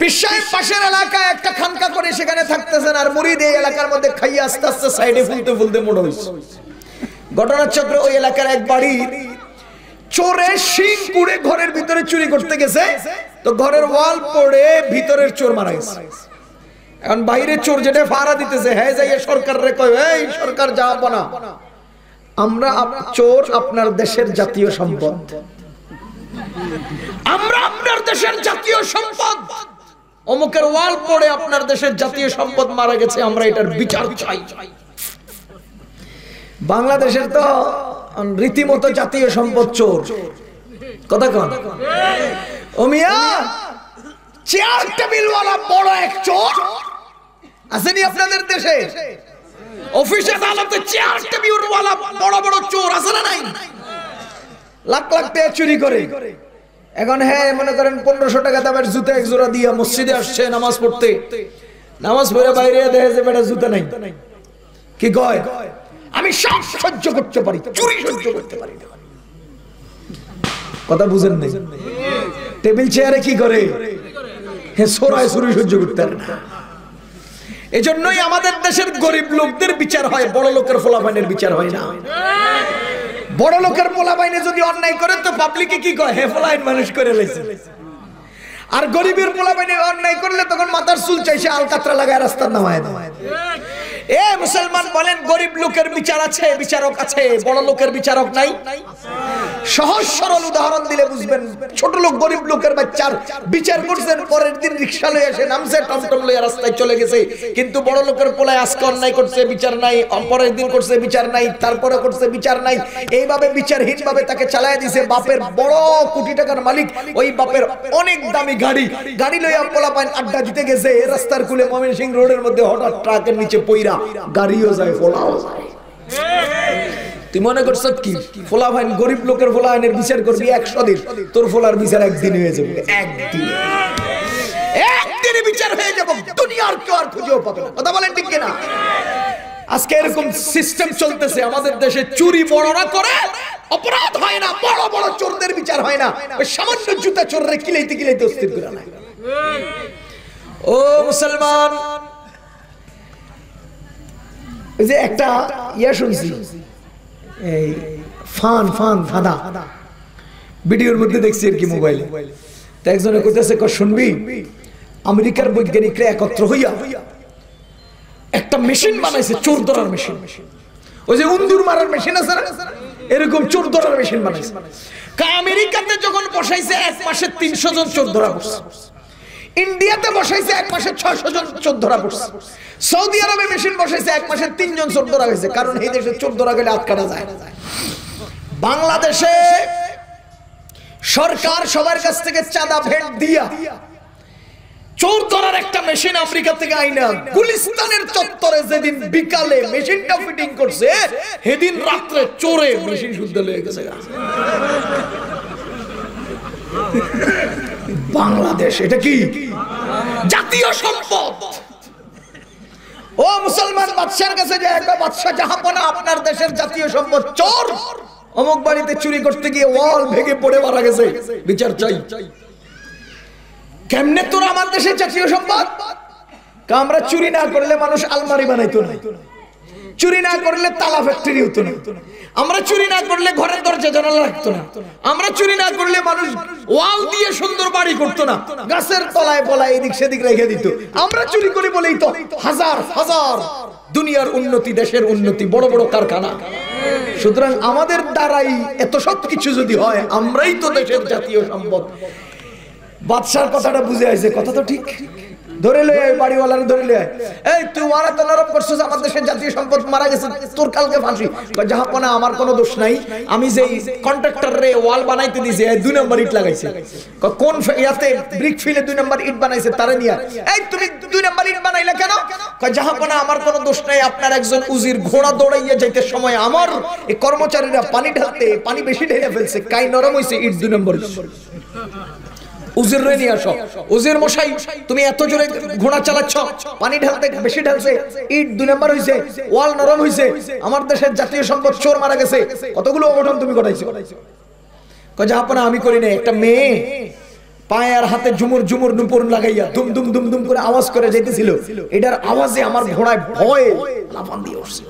পিসায় পাশের এলাকায় একটা খানকা করে সেখানে থাকতেছেন আর মুড়ি দিয়ে এলাকার মধ্যে খাইয়ে আস্তে আস্তে সাইডে ফুলতে ফুলতে মনে হয়েছে চক্র ওই এলাকার এক বাড়ি চোরে শিং পুড়ে ঘরের ভিতরে চুরি করতে গেছে তো ঘরের ওয়াল পড়ে ভিতরের চোর মারা গেছে এখন বাইরে চোর যেটা ফাড়া দিতেছে হ্যাঁ যাই সরকার রে কয় এই সরকার যা না আমরা চোর আপনার দেশের জাতীয় সম্পদ আমরা আপনার দেশের জাতীয় সম্পদ অমুকের ওয়াল পড়ে আপনার দেশের জাতীয় সম্পদ মারা গেছে আমরা এটার বিচার চাই বাংলাদেশের তো রীতিমতো জাতীয় সম্পদ চোর কথা কন ওমিয়া চেয়ার টেবিলওয়ালা বড় এক চোর আসেনি আপনাদের দেশে অফিসে আদালতে চেয়ার টেবিলওয়ালা বড় বড় চোর আছে না নাই লাখ লাখ টাকা চুরি করে এখন হ্যাঁ মনে করেন পনেরোশো টাকা দামের জুতো এক জোড়া দিয়ে মসজিদে আসছে নামাজ পড়তে নামাজ পড়ে বাইরে দেখে যে বেটা জুতো নাই কি কয় আমি সব সহ্য করতে পারি চুরি সহ্য করতে পারি কথা বুঝেন নাই টেবিল চেয়ারে কি করে হে সরায় সুরি সহ্য করতে পারে না এজন্যই আমাদের দেশের গরিব লোকদের বিচার হয় বড় লোকের ফলাফানের বিচার হয় না বড় লোকের পোলা বাইনে যদি অন্যায় করে তো পাবলিকে কি কয় হে পোলাইন মানুষ করে লেছে আর গরিবের পোলা বাইনে অন্যায় করলে তখন মাথার চুল চাইছে আলকাতরা লাগায় রাস্তা নামায় দেওয়ায় এ মুসলমান বলেন গরিব লোকের বিচার আছে বিচারক আছে বড় লোকের বিচারক নাই সহজ সরল উদাহরণ দিলে বুঝবেন ছোট লোক গরিব লোকের বাচ্চার বিচার করছেন পরের দিন রিক্সা লয়ে এসে নামছে টমটম লয়ে রাস্তায় চলে গেছে কিন্তু বড় লোকের পোলায় আজকে অন্যায় করছে বিচার নাই পরের দিন করছে বিচার নাই তারপরে করছে বিচার নাই এইভাবে বিচারহীন ভাবে তাকে চালায় দিছে বাপের বড় কোটি টাকার মালিক ওই বাপের অনেক দামি গাড়ি গাড়ি লইয়া পোলা পায় আড্ডা দিতে গেছে রাস্তার কুলে ময়মনসিং রোডের মধ্যে হঠাৎ ট্রাকের নিচে পইরা গাড়িও যায় যায় তুই মনে করছ কি ফোলা ভাইন গরিব লোকের ফোলা আইনের বিচার করবি একশো দিন তোর ফোলার বিচার একদিন হয়ে যাবে একদিন আমাদের দেশে চুরি বড়রা করে অপরাধ হয় না বড় বড় চোরদের বিচার হয় না সামান্য জুতা চোররে কিলাইতে কিলাইতে অস্থির করে না ও মুসলমান ওই যে একটা ইয়ে শুনছি এই ফান ফান ফাঁদা ভিডিওর মধ্যে দেখছি আর কি মোবাইলে তো একজনে কইতেছে ক শুনবি আমেরিকার বৈজ্ঞানিকরা একত্র হইয়া একটা মেশিন বানাইছে চোর ধরার মেশিন ওই যে উন্দুর মারার মেশিন আছে না এরকম চোর ধরার মেশিন বানাইছে আমেরিকাতে যখন বসাইছে এক মাসে তিনশো জন চোর ধরা করছে ইন্ডিয়াতে বসাইছে এক মাসে ছয়শো জন চোর পড়ছে সৌদি আরবে মেশিন বসাইছে এক মাসে তিনজন চোদ্দ হয়েছে কারণ এই দেশে চোর গেলে আটকানা যায় বাংলাদেশে সরকার সবার কাছ থেকে চাঁদা ভেট দিয়া চোর ধরার একটা মেশিন আফ্রিকা থেকে আইনা গুলিস্তানের চত্বরে যেদিন বিকালে মেশিনটা ফিটিং করছে সেদিন রাত্রে চোরে মেশিন শুদ্ধ লেগে গেছে বাংলাদেশ এটা কি জাতীয় সম্পদ ও মুসলমান বাদশার কাছে বাদশা বাদশাহ জাহাপনা আপনার দেশের জাতীয় সম্পদ চোর অমুক বাড়িতে চুরি করতে গিয়ে ওয়াল ভেঙে পড়ে মারা গেছে বিচার চাই কেমনে তোর আমার দেশের জাতীয় সম্পদ আমরা চুরি না করলে মানুষ আলমারি বানাইতো না চুরি না করলে তালা ফ্যাক্টরি হতো না আমরা চুরি না করলে ঘরের দরজা জানালা রাখতো না আমরা চুরি না করলে মানুষ ওয়াল দিয়ে সুন্দর বাড়ি করতো না গাছের তলায় পলায় এদিক সেদিক রেখে দিত আমরা চুরি করি বলেই তো হাজার হাজার দুনিয়ার উন্নতি দেশের উন্নতি বড় বড় কারখানা সুতরাং আমাদের দ্বারাই এত সব কিছু যদি হয় আমরাই তো দেশের জাতীয় সম্পদ বাদশার কথাটা বুঝে আসছে কথা তো ঠিক ধরে লই আয় বাড়িওয়ালার ধরে লই আয় এই তুই ওরা তো নরম করছিস আমার দেশের জাতীয় সম্পদ মারা গেছে তোর কালকে ফাঁসি জাহাপনা আমার কোনো দোষ নাই আমি যেই রে ওয়াল বানাইতে এই দুই নম্বর ইট লাগাইছে কোন ইয়াতে ব্রিক ফিলে দুই নম্বর ইট বানাইছে তারে নিয়া এই তুমি দুই নম্বর ইট বানাইলে কেন জাহাপনা আমার কোনো দোষ নাই আপনার একজন উজির ঘোড়া দৌড়াইয়া যাইতে সময় আমার এই কর্মচারীরা পানি ঢালতে পানি বেশি ঢেলে ফেলছে কাই নরম হইছে ইট দুই নম্বর উজির রে নিয়ে আসো উজির মশাই তুমি এত জোরে ঘোড়া চালাচ্ছ পানি ঢালতে বেশি ঢালছে ইট দুই নাম্বার হইছে ওয়াল নরম হইছে আমার দেশের জাতীয় সম্পদ চোর মারা গেছে কতগুলো অঘটন তুমি ঘটাইছো কয় আপনা আমি করি না একটা মেয়ে পায়ে আর হাতে জুমুর জুমুর নুপুর লাগাইয়া দুম দুম দুম দুম করে আওয়াজ করে যাইতেছিল এটার আওয়াজে আমার ঘোড়ায় ভয় লাফান দিয়ে উঠছে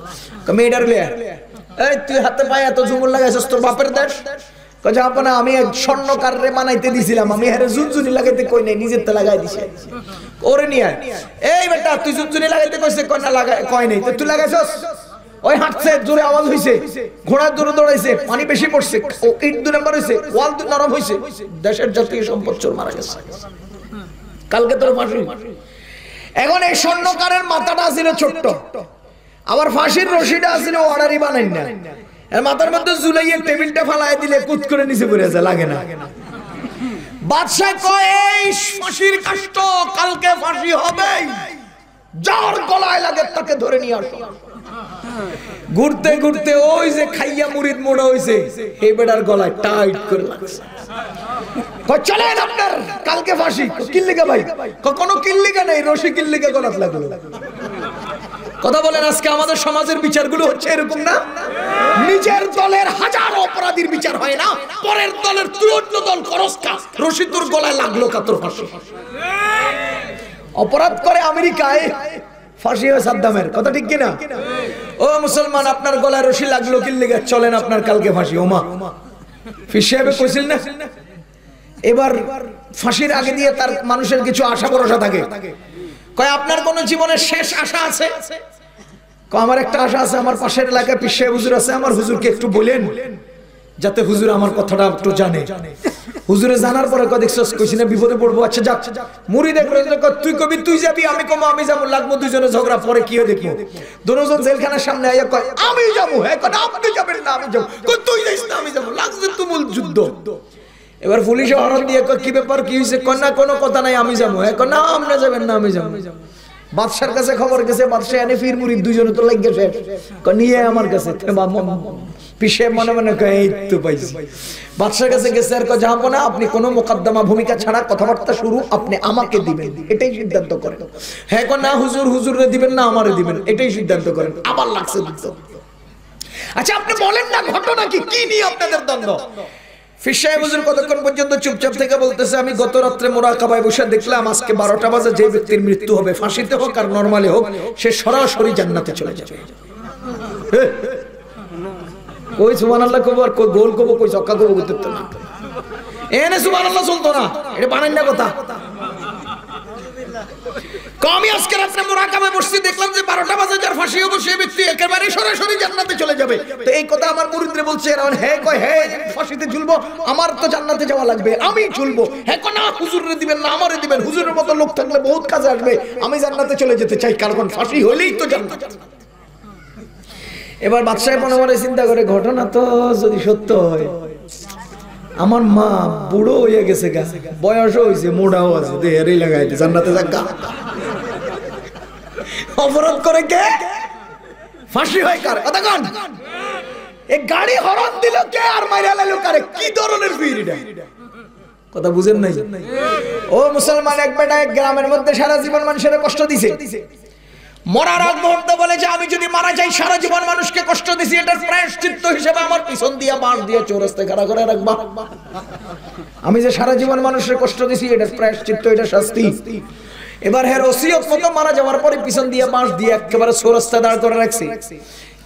মেয়েটার লে এই তুই হাতে পায়ে এত জুমুর লাগাইছিস তোর বাপের দেশ কচ্ছে আপনা আমি স্বর্ণকার রে বানাইতে দিছিলাম আমি লাগাইতে কই নাই তো লাগাই দিছে ওরে এই বেটা তুই লাগাইতে কইছে কই না লাগাই কই নাই তো তুই লাগাইছস ওই হাঁটছে জোরে আওয়াজ হইছে ঘোড়া দূরে দৌড়াইছে পানি বেশি পড়ছে ও ইট দু নাম্বার হইছে ওয়াল দু নরম হইছে দেশের জাতীয় সম্পদ চোর মারা গেছে কালকে তোর ফাঁসি এখন এই স্বর্ণকারের মাথাটা ছিল ছোট্ট আবার ফাঁসির রশিটা ছিল অর্ডারই বানাই না মাথার মধ্যে জুলাইয়ের টেবিলটা ফালাই দিলে কুত করে নিচে পড়েছে লাগে না বাদশাহ কয় এই ফাঁসির কষ্ট কালকে ফাঁসি হবে যার গলায় লাগে তাকে ধরে নিয়ে আসো ঘুরতে ঘুরতে ওই যে খাইয়া এই বেটার গলায় টাইট করে লাগছে চলেন আপনার কালকে ফাঁসি ভাই কোনো কিল্লিকে নেই রশি কিল্লিকে গলাত লাগলো কথা বলেন আজকে আমাদের সমাজের বিচারগুলো হচ্ছে এরকম না ব্যক্তির বিচার হয় না পরের দলের তুই অন্য দল খরচ কা রশিদুর গলায় লাগলো কাতর ফাঁসি অপরাধ করে আমেরিকায় ফাঁসি হয় সাদ্দামের কথা ঠিক কিনা ও মুসলমান আপনার গলায় রশি লাগলো কিল্লিগা চলেন আপনার কালকে ফাঁসি ওমা ফিসাবে কইছিল না এবার ফাঁসির আগে দিয়ে তার মানুষের কিছু আশা ভরসা থাকে কয় আপনার কোন জীবনের শেষ আশা আছে আমার একটা আশা আছে আমার পাশের এলাকায় পিসে হুজুর আছে আমার হুজুরকে একটু বলেন যাতে হুজুর আমার কথাটা একটু জানে হুজুরে জানার পরে কদিক শেষ কইছি না বিপদে পড়বো আচ্ছা যাক মুড়ি দেখলো তুই কবি তুই যাবি আমি কমো আমি যাবো লাগবো দুজনে ঝগড়া পরে কি দেখবো দুজন জেলখানার সামনে আইয়া কয় আমি যাবো হ্যাঁ কয় আপনি যাবেন না আমি যাবো কই তুই যাইস না আমি যাবো লাগছে তুমুল যুদ্ধ এবার পুলিশে হরণ দিয়ে কয় কি ব্যাপার কি হইছে কয় না কোনো কথা নাই আমি যাবো হ্যাঁ কয় না আপনি যাবেন না আমি যাবো বাদশার কাছে খবর গেছে বাদশাহ এনে ফির মুড়ি দুজনে তো লাগিয়ে শেষ নিয়ে আমার কাছে পিসে মনে মনে তো পাইছি বাদশার কাছে গেছে আর যাব না আপনি কোনো মোকদ্দমা ভূমিকা ছাড়া কথাবার্তা শুরু আপনি আমাকে দিবেন এটাই সিদ্ধান্ত করেন হ্যাঁ না হুজুর হুজুরে দিবেন না আমারে দিবেন এটাই সিদ্ধান্ত করেন আবার লাগছে দ্বন্দ্ব আচ্ছা আপনি বলেন না ঘটনা কি কি নিয়ে আপনাদের দ্বন্দ্ব ফিসাই হুজুর কতক্ষণ পর্যন্ত চুপচাপ থেকে বলতেছে আমি গত রাত্রে মোরাকাবায় বসে দেখলাম আজকে বারোটা বাজে যে ব্যক্তির মৃত্যু হবে ফাঁসিতে হোক আর নর্মালি হোক সে সরাসরি জান্নাতে চলে যাবে কই সুবান আল্লাহ কবো আর কই গোল কবো কই চক্কা কবো করতে না এনে সুবান আল্লাহ শুনতো না এটা বানাই না কথা আমি আজকে বসছি দেখলাম যে বারোটা বাজে যার ফাঁসি ব্যক্তি একেবারে সরাসরি জান্নাতে চলে যাবে তো এই কথা আমার মুরিদরে বলছে এরা হে কয় ফাঁসিতে ঝুলবো আমার তো জান্নাতে যাওয়া লাগবে আমি ঝুলবো হে কো না হুজুরে দিবেন না আমারে দিবেন হুজুরের মতো লোক থাকলে বহুত কাজে আসবে আমি জান্নাতে চলে যেতে চাই কারণ ফাঁসি হইলেই তো জান্নাত এবার বাদশাহ মনে চিন্তা করে ঘটনা তো যদি সত্য হয় আমার মা বুড়ো হইয়া গেছে গা বয়সও হয়েছে মোড়াও আছে দেহেরই লাগাইছে জান্নাতে যাক গা অপরাধ করে কে ফাঁসি হয় কার কথা কন এই গাড়ি হরণ দিল কে আর মাইরা লাইলো কারে কি ধরনের ভিড় কথা বুঝেন নাই ও মুসলমান এক বেটা এক গ্রামের মধ্যে সারা জীবন মানুষের কষ্ট দিছে মরার আগ মুহূর্তে বলেছে আমি যদি মারা যাই সারা জীবন মানুষকে কষ্ট দিছি এটার প্রায়শ্চিত্ত হিসেবে আমার পিছন দিয়ে বাঁশ দিয়ে চৌরাস্তে খাড়া করে রাখবা আমি যে সারা জীবন মানুষের কষ্ট দিছি এটার প্রায়শ্চিত্ত এটা শাস্তি এবার হের হ্যাঁ, ওসিয়ত মতো মারা যাওয়ার পরে পিছন দিয়ে বাঁশ দিয়ে একেবারে চৌরাস্তা দাঁড় করে রাখছি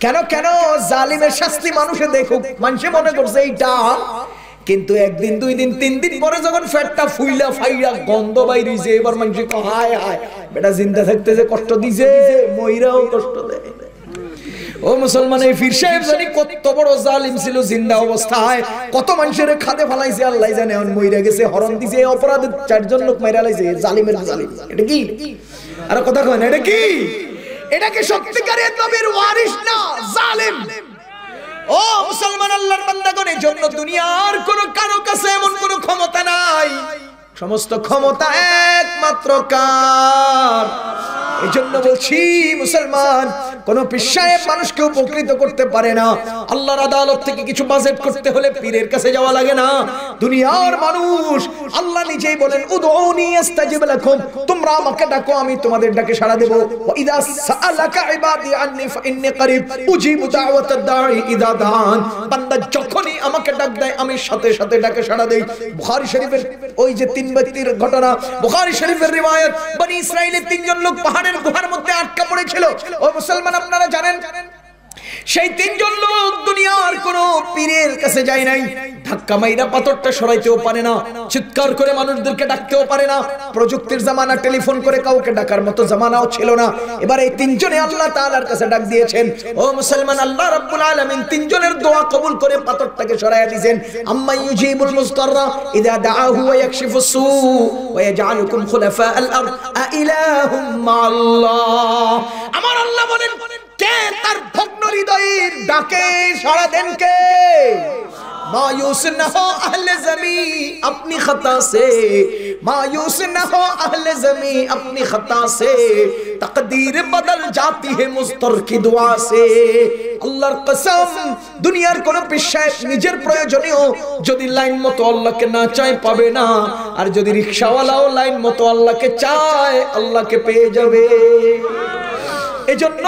কেন কেন জালিমের শাস্তি মানুষে দেখুক মানুষে মনে করছে এইটা কিন্তু একদিন দুই দিন তিন দিন পরে যখন ফ্যাটটা ফুইলা ফাইলা গন্ধ বাইরিছে এবার মানুষ হায় হায় বেটা জিন্দা থাকতে যে কষ্ট দিছে মহিরাও কষ্ট দেয় ও মুসলমান এই ফির সাহেব জানি কত বড় জালিম ছিল জিন্দা অবস্থায় কত মানুষের খাদে ফালাইছে আল্লাহ জানে এমন মইরা গেছে হরণ দিছে অপরাধ চারজন লোক মেরা লাইছে জালিমের জালিম এটা কি আর কথা কয় না এটা কি এটা কি সত্যিকারের নবীর ওয়ারিশ না জালিম ও মুসলমান আল্লাহর বান্দাগণের জন্য দুনিয়ার কোন কারো কাছে এমন কোন ক্ষমতা নাই সমস্ত ক্ষমতা একমাত্র কার এই জন্য বলছি মুসলমান কোন মানুষকে উপকৃত করতে পারে না আল্লাহর আদালত থেকে কিছু বাজেট করতে হলে পীরের কাছে যাওয়া লাগে না দুনিয়ার মানুষ আল্লাহ নিজেই বলেন উদৌনি ইস্তাজিব লাকুম তোমরা আমাকে ডাকো আমি তোমাদের ডাকে সাড়া দেব ওয়া ইদা ইবাদি আননি ফা ইন্নি করিব উজিবু দাওয়াতাদ দাঈ ইদা দান বান্দা যখনই আমাকে ডাক দেয় আমি সাথে সাথে ডাকে সাড়া দেই বুখারী শরীফের ওই যে তিন ব্যক্তির ঘটনা বুখারী শরীফের রিওয়ায়াত বনী ইসরাইলের তিনজন লোক পাহাড়ের গুহার মধ্যে আটকা পড়েছিল ও মুসলমান আপনারা জানেন সেই তিনজন লোক দুনিয়ার কোন পীরের কাছে যায় নাই ধাক্কা মাইরা পাথরটা সরাইতেও পারে না চিৎকার করে মানুষদেরকে ডাকতেও পারে না প্রযুক্তির জামানা টেলিফোন করে কাউকে ডাকার মতো জামানাও ছিল না এবার এই তিনজনে আল্লাহ তাআলার কাছে ডাক দিয়েছেন ও মুসলমান আল্লাহ রাব্বুল আলামিন তিনজনের দোয়া কবুল করে পাথরটাকে সরাইয়া দিবেন আম্মা ইউজিবুল মুস্তাররা ইদা দাআহু ওয়া ইয়াকশিফুস সু ওয়া ইয়াজআলুকুম খুলাফা আল আরদ আ ইলাহুম মা আল্লাহ আমার আল্লাহ বলেন কে তার ভগ্ন হৃদয়ের ডাকে সারা দেন কে মায়ুস না হো আহলে जमी আপনি खता সে মায়ুস না হো আহলে जमी আপনি खता সে তকদীর বদল जाती হে মুস্তর কি দোয়া সে আল্লাহর কসম দুনিয়ার কোন পেশায় নিজের প্রয়োজনীয় যদি লাইন মতো আল্লাহকে না চায় পাবে না আর যদি রিক্সাওয়ালাও লাইন মতো আল্লাহকে চায় আল্লাহকে পেয়ে যাবে এজন্য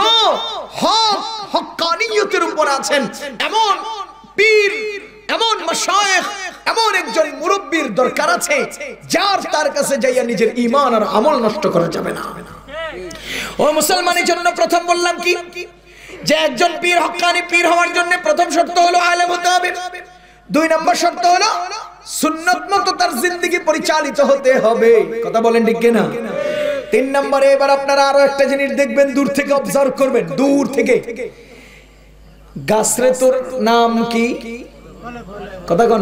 হক হকানিয়তের উপর আছেন এমন পীর এমন মশায়েখ এমন একজন মুরব্বীর দরকার আছে যার তার কাছে যাইয়া নিজের ঈমান আর আমল নষ্ট করা যাবে না ও মুসলমানের জন্য প্রথম বললাম কি যে একজন পীর হকানি পীর হওয়ার জন্য প্রথম শর্ত হলো আলেম হতে হবে দুই নম্বর শর্ত হলো সুন্নত মতো তার জিন্দগি পরিচালিত হতে হবে কথা বলেন ঠিক কিনা তিন নম্বরে এবার আপনারা আরো একটা জিনিস দেখবেন দূর থেকে অবজার্ভ করবেন দূর থেকে গাছরে তোর নাম কি কথা কন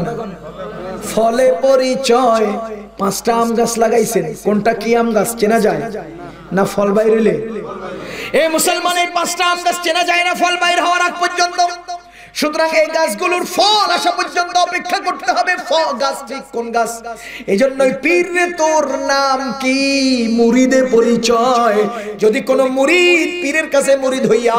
ফলে পরিচয় পাঁচটা আম গাছ লাগাইছেন কোনটা কি আম গাছ চেনা যায় না ফল বাইরে এ মুসলমানের পাঁচটা আম গাছ চেনা যায় না ফল বাইর হওয়ার আগ পর্যন্ত সুতরাং এই গাছগুলোর ফল আসা পর্যন্ত অপেক্ষা করতে হবে গাছ ঠিক কোন গাছ এই জন্যই পীরে তোর নাম কি মুরিদে পরিচয় যদি কোন মুরিদ পীরের কাছে মুরিদ হইয়া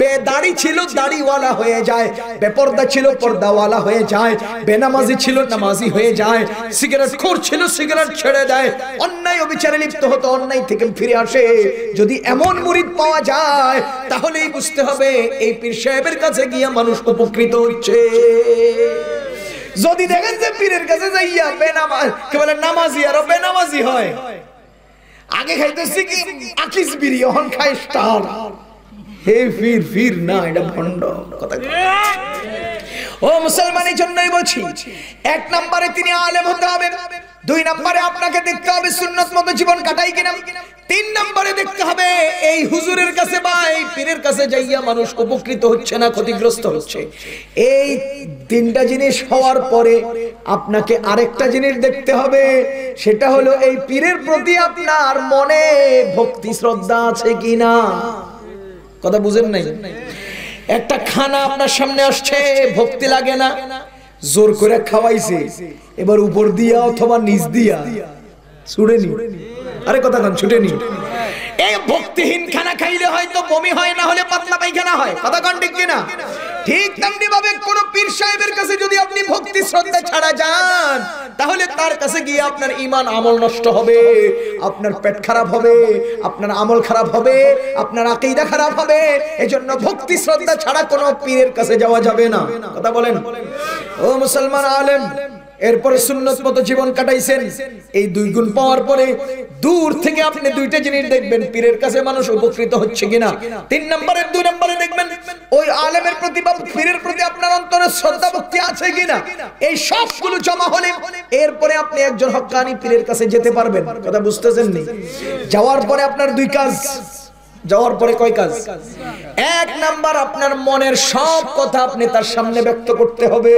বেদাড়ি ছিল দাড়িওয়ালা হয়ে যায় বেপর্দা ছিল পর্দাওয়ালা হয়ে যায় বেনামাজি ছিল নামাজি হয়ে যায় সিগারেট খোর ছিল সিগারেট ছেড়ে দেয় অন্যায় অবিচারে লিপ্ত হতো অন্যায় থেকে ফিরে আসে যদি এমন মুরিদ পাওয়া যায় তাহলেই বুঝতে হবে এই পীর সাহেবের কাছে গিয়া মানুষ উপকৃত হচ্ছে যদি দেখেন যে পীরের কাছে যাইয়া বেনামাজ কে বলে নামাজি আরো বেনামাজি হয় আগে খাইতেছি কি আকিস বিরি এখন খাই স্টার হে ফির ফির না এটা ভণ্ড কথা ও মুসলমানের জন্যই বলছি এক নম্বরে তিনি আলেম হতে হবে দুই নম্বরে আপনাকে দেখতে হবে সুন্নত মতো জীবন কাটাই কিনা তিন নম্বরে দেখতে হবে এই হুজুরের কাছে বা এই পীরের কাছে যাইয়া মানুষ উপকৃত হচ্ছে না ক্ষতিগ্রস্ত হচ্ছে এই তিনটা জিনিস হওয়ার পরে আপনাকে আরেকটা জিনিস দেখতে হবে সেটা হলো এই পীরের প্রতি আপনার মনে ভক্তি শ্রদ্ধা আছে কিনা কথা বুঝেন নাই একটা খানা আপনার সামনে আসছে ভক্তি লাগে না জোর করে খাওয়াইছে এবার উপর দিয়া অথবা নিচ দিয়া ছুটে নি আরে কথা কান ছুটে নি এই ভক্তিহীন খানা খাইলে হয়তো বমি হয় না হলে পাতলা পায়খানা হয় কথা কন ঠিক কিনা ঠিক তেমনি ভাবে কোন পীর সাহেবের কাছে যদি আপনি ভক্তি শ্রদ্ধা ছাড়া যান তাহলে তার কাছে গিয়ে আপনার ইমান আমল নষ্ট হবে আপনার পেট খারাপ হবে আপনার আমল খারাপ হবে আপনার আকিদা খারাপ হবে এজন্য ভক্তি শ্রদ্ধা ছাড়া কোনো পীরের কাছে যাওয়া যাবে না কথা বলেন ও মুসলমান আলেম এরপরে সুন্নত মতো জীবন কাটাইছেন এই দুই গুণ পাওয়ার পরে দূর থেকে আপনি দুইটা জিনিস দেখবেন পীরের কাছে মানুষ উপকৃত হচ্ছে কিনা তিন নম্বরে দুই নম্বরে দেখবেন ওই আলেমের প্রতি বা পীরের প্রতি আপনার অন্তরে শ্রদ্ধা ভক্তি আছে কিনা এই সবগুলো জমা হলে এরপরে আপনি একজন হক্কানি পীরের কাছে যেতে পারবেন কথা বুঝতেছেন নি যাওয়ার পরে আপনার দুই কাজ যাওয়ার পরে কয় কাজ এক নাম্বার আপনার মনের সব কথা আপনি তার সামনে ব্যক্ত করতে হবে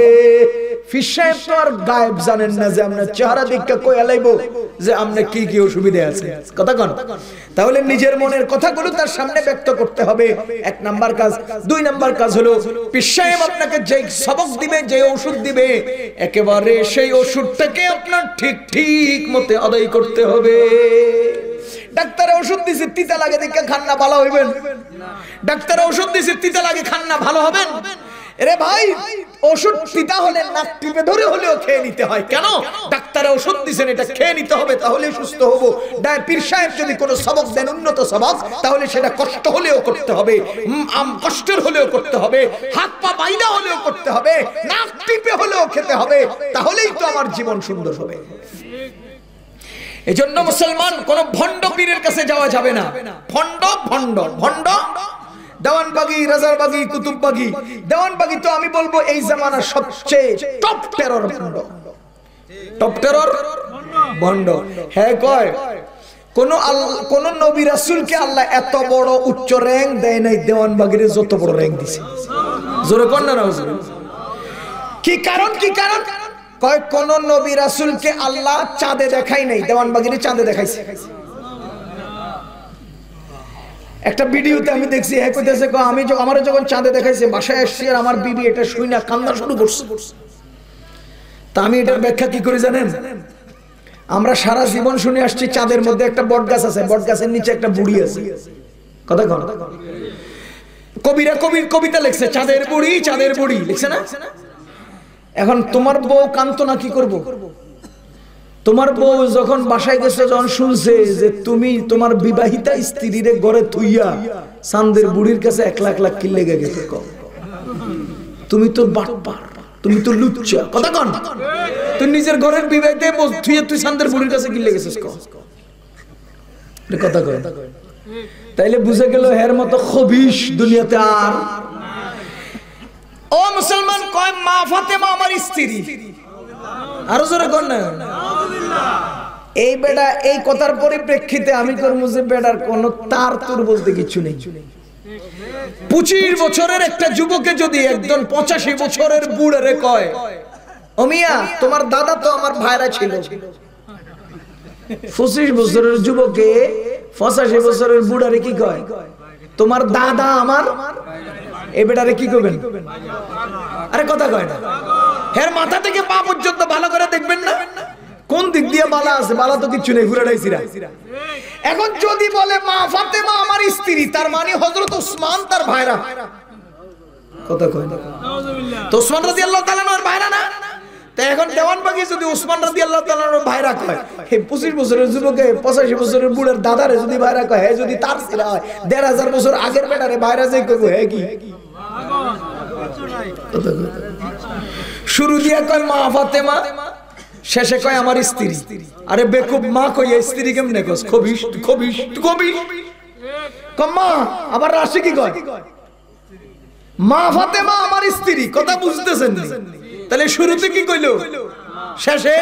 তাহলে নিজের মনের কথাগুলো তার সামনে ব্যক্ত করতে হবে এক কাজ দুই নাম্বার কাজ হলো আপনাকে যে দিবে যে ওষুধ দিবে একেবারে সেই ওষুধটাকে আপনার ঠিক ঠিক মতে আদায় করতে হবে ডাক্তারে ওষুধ দিছে তিতা লাগে দেখে খান্না ভালো হইবেন ডাক্তারে ওষুধ দিছে তিতা লাগে খান্না ভালো হবেন এরে ভাই ওষুধ তিতা হলে নাক টিপে ধরে হলেও খেয়ে নিতে হয় কেন ডাক্তারে ওষুধ দিছেন এটা খেয়ে নিতে হবে তাহলে সুস্থ হব ডায় পীর সাহেব যদি কোনো সবক দেন উন্নত সবক তাহলে সেটা কষ্ট হলেও করতে হবে আম কষ্টের হলেও করতে হবে হাত পা বাইলা হলেও করতে হবে নাক টিপে হলেও খেতে হবে তাহলেই তো আমার জীবন সুন্দর হবে ঠিক এজন্য মুসলমান কোন ভণ্ড পীরের কাছে যাওয়া যাবে না ভণ্ড ভণ্ড ভণ্ড দেওয়ানবাগি রাজারবাগি কুতুববাগি দেওয়ানবাগি তো আমি বলবো এই সবচেয়ে টপ টেরর ভণ্ড টপ টেরর ভণ্ড হ্যাঁ কয় কোন কোন নবী রাসুলকে আল্লাহ এত বড় উচ্চ র্যাঙ্ক দেয় নাই দেওয়ানবাগির যত বড় র্যাঙ্ক জোরে না কি কারণ কি কারণ কয় কোন নবী রাসুলকে আল্লাহ চাঁদে দেখাই নাই দেওয়ানবাগিরি চাঁদে দেখাইছে একটা ভিডিওতে আমি দেখছি হ্যাঁ কইতেছে আমি আমারও যখন চাঁদে দেখাইছে বাসায় এসছি আর আমার বিবি এটা শুই না কান্না শুরু করছে তা আমি এটার ব্যাখ্যা কি করে জানেন আমরা সারা জীবন শুনে আসছি চাঁদের মধ্যে একটা বট গাছ আছে বট গাছের নিচে একটা বুড়ি আছে কথা কথা কবিরা কবির কবিতা লিখছে চাঁদের বুড়ি চাঁদের বুড়ি লিখছে না এখন তোমার বউ কান্ত না কি করব। তোমার বউ যখন বাসায় গেছে যখন শুনছে যে তুমি তোমার বিবাহিতা স্ত্রীরে গড়ে থুইয়া সান্দের বুড়ির কাছে এক লাখ লাখ কিনলে গেছে তুমি তো বাটপার তুমি তো লুচ্চা কথা কন তুই নিজের ঘরের বিবাহিতে থুইয়া তুই চান্দের বুড়ির কাছে কিনলে গেছিস কথা কন তাইলে বুঝে গেল হের মতো খবিস দুনিয়াতে আর ও মুসলমান কয় মা ফাতেমা আমার স্ত্রী আরো জোরে কর না এই বেটা এই কথার পরিপ্রেক্ষিতে আমি করবো যে বেটার কোন তার তোর বলতে কিছু নেই পঁচিশ বছরের একটা যুবকে যদি একজন পঁচাশি বছরের বুড়ে কয় অমিয়া তোমার দাদা তো আমার ভাইরা ছিল পঁচিশ বছরের যুবকে পঁচাশি বছরের বুড়ারে কি কয় তোমার দাদা আমার এ বেটারে কি করবেন আরে কথা কয় না হের মাথা থেকে পা পর্যন্ত ভালো করে দেখবেন না কোন দিক দিয়ে মালা আছে মালা তো কিছু নেই ঘুরে সিরা এখন যদি বলে মা মা আমার স্ত্রী তার মানে হজরত ওসমান তার ভাইরা কথা কয় না তো ওসমান রাজি আল্লাহ তালানোর ভাইরা না এখন যদি ওসমান রাজি আল্লাহ ভাইরা কয় পঁচিশ বছরের যুবকে পঁচাশি বছরের বুড়ের দাদারে যদি ভাইরা কয় হে যদি তার হয় দেড় হাজার বছর আগের বেটারে ভাইরা যে কয় হ্যাঁ কি শুরু দিয়ে কয় মা ফাতে মা শেষে কয় আমার স্ত্রী আরে বেকুব মা কই স্ত্রী কেমনে কস খবিস খবিস খবিস কম্মা আবার রাশি কি কয় মা ফাতে মা আমার স্ত্রী কথা বুঝতেছেন তাহলে শুরুতে কি কইলো শেষে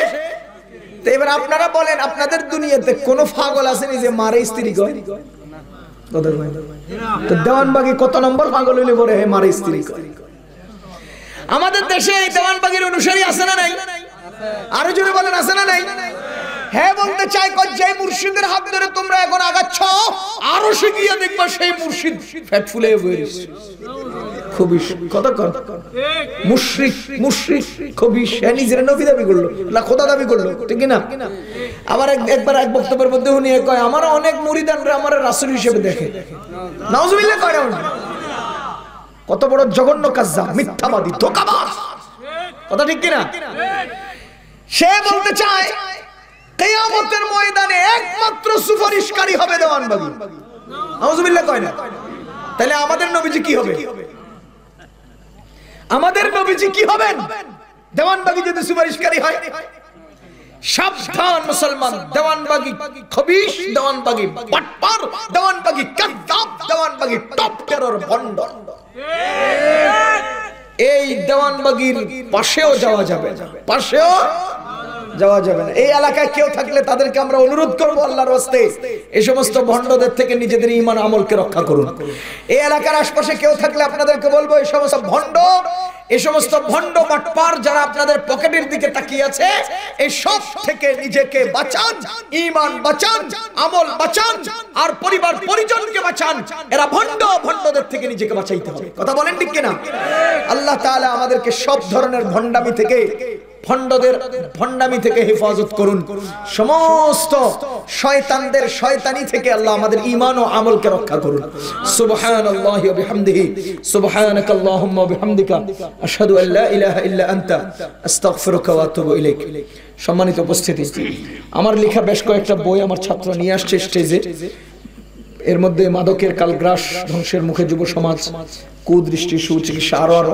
এবার আপনারা বলেন আপনাদের দুনিয়াতে কোন ফাগল আসেনি যে মারে স্ত্রী কয় কথা দেওয়ানবাগি কত নম্বর পাগল হইলে পরে হে মারে স্ত্রী আমাদের দেশে এই দেওয়ানবাগির অনুসারী আছে না নাই আরো জোরে বলেন আছে না নাই হ্যাঁ বলতে চাই যে মুর্শিদের হাত ধরে তোমরা এখন আগাচ্ছ আরো শিখিয়ে দেখবা সেই মুর্শিদ ফ্যাট ফুলে বেরিয়েছে আমার অনেক মুরিদানরা আমার রাসুল হিসেবে দেখে কত বড় জঘন্য কাজা মিথ্যাবাদী ধোকাবাজ কথা ঠিক কিনা সে বলতে চায় ময়দানে একমাত্র সুপারিশকারী হবে দেওয়ানবাগী আউজুবিল্লাহ কয় না তাহলে আমাদের নবীজি কি হবে আমাদের নবীজি কি হবেন দেওয়ানবাগি যদি সুপারিশকারী হয় সাবধান মুসলমান দেওয়ানবাগি খবিশ দেওয়ানবাগি পাটপার দেওয়ানবাগি কাদ্দাব দেওয়ানবাগি টপ টেরর ভন্ড এই দেওয়ানবাগির পাশেও যাওয়া যাবে না পাশেও যাওয়া যাবে না এই এলাকায় কেউ থাকলে তাদেরকে আমরা অনুরোধ করবো আল্লাহর হস্তে এই সমস্ত ভণ্ডদের থেকে নিজেদের ইমান আমলকে রক্ষা করুন এই এলাকার আশপাশে কেউ থাকলে আপনাদেরকে বলবো এই সমস্ত ভণ্ড এই সমস্ত ভণ্ড মাটপার যারা আপনাদের পকেটের দিকে তাকিয়ে আছে এই সব থেকে নিজেকে বাঁচান ইমান বাঁচান আমল বাঁচান আর পরিবার পরিজনকে বাঁচান এরা ভণ্ড ভণ্ডদের থেকে নিজেকে বাঁচাইতে হবে কথা বলেন ঠিক কিনা আল্লাহ তাআলা আমাদেরকে সব ধরনের ভণ্ডামি থেকে ফন্ডদের ভণ্ডামি থেকে হেফাজত করুন সমস্ত শয়তানদের শয়তানি থেকে আল্লাহ আমাদের ঈমান ও আমলকে রক্ষা করুন সুবহানাল্লাহি ওয়া বিহামদিহি সুবহানাক আল্লাহুম্মা ওয়া বিহামদিকা আশহাদু আল্লা ইলাহা ইল্লা আনতা আস্তাগফিরুকা ওয়া আতুবু ইলাইক সম্মানিত উপস্থিতি আমার লেখা বেশ কয়েকটা বই আমার ছাত্র নিয়ে আসছে স্টেজে এর মধ্যে মাদকের কালগ্রাস ধ্বংসের মুখে যুব সমাজ কুদৃষ্টি সুচিকিৎসা আরো আরো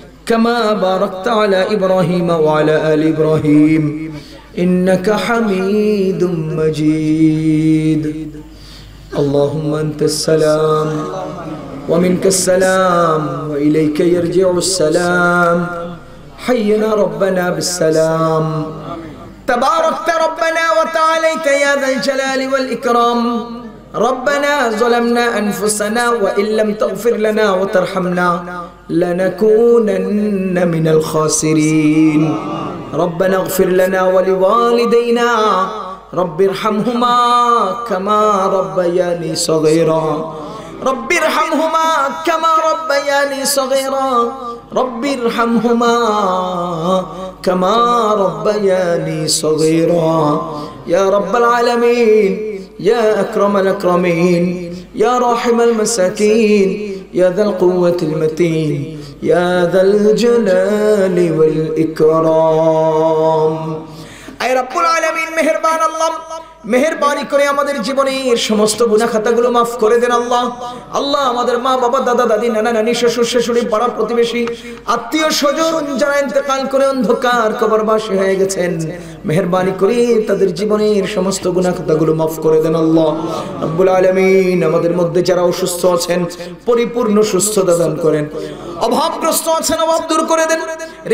كما باركت على إبراهيم وعلى آل إبراهيم إنك حميد مجيد اللهم أنت السلام ومنك السلام وإليك يرجع السلام حينا ربنا بالسلام تباركت ربنا وتعاليت يا ذا الجلال والإكرام ربنا ظلمنا أنفسنا وإن لم تغفر لنا وترحمنا لنكونن من الخاسرين ربنا اغفر لنا ولوالدينا رب ارحمهما كما ربياني صغيرا رب ارحمهما كما ربياني صغيرا رب ارحمهما كما ربياني صغيرا يا رب العالمين يا أكرم الأكرمين يا راحم المساكين يا ذا القوة المتين يا ذا الجلال والإكرام মেহরবানি করে আমাদের জীবনে এর সমস্ত খাতাগুলো মাফ করে দেন আল্লাহ আল্লাহ আমাদের মা বাবা দাদা দাদি নানা নানি শ্বশুর পাড়া প্রতিবেশী আত্মীয় স্বজন যারা করে অন্ধকার হয়ে গেছেন করে তাদের জীবনের সমস্ত গুনাহ খাতাগুলো মাফ করে দেন আল্লাহ আব্বুল আলমিন আমাদের মধ্যে যারা অসুস্থ আছেন পরিপূর্ণ সুস্থতা দান করেন অভাবগ্রস্ত আছেন অভাব দূর করে দেন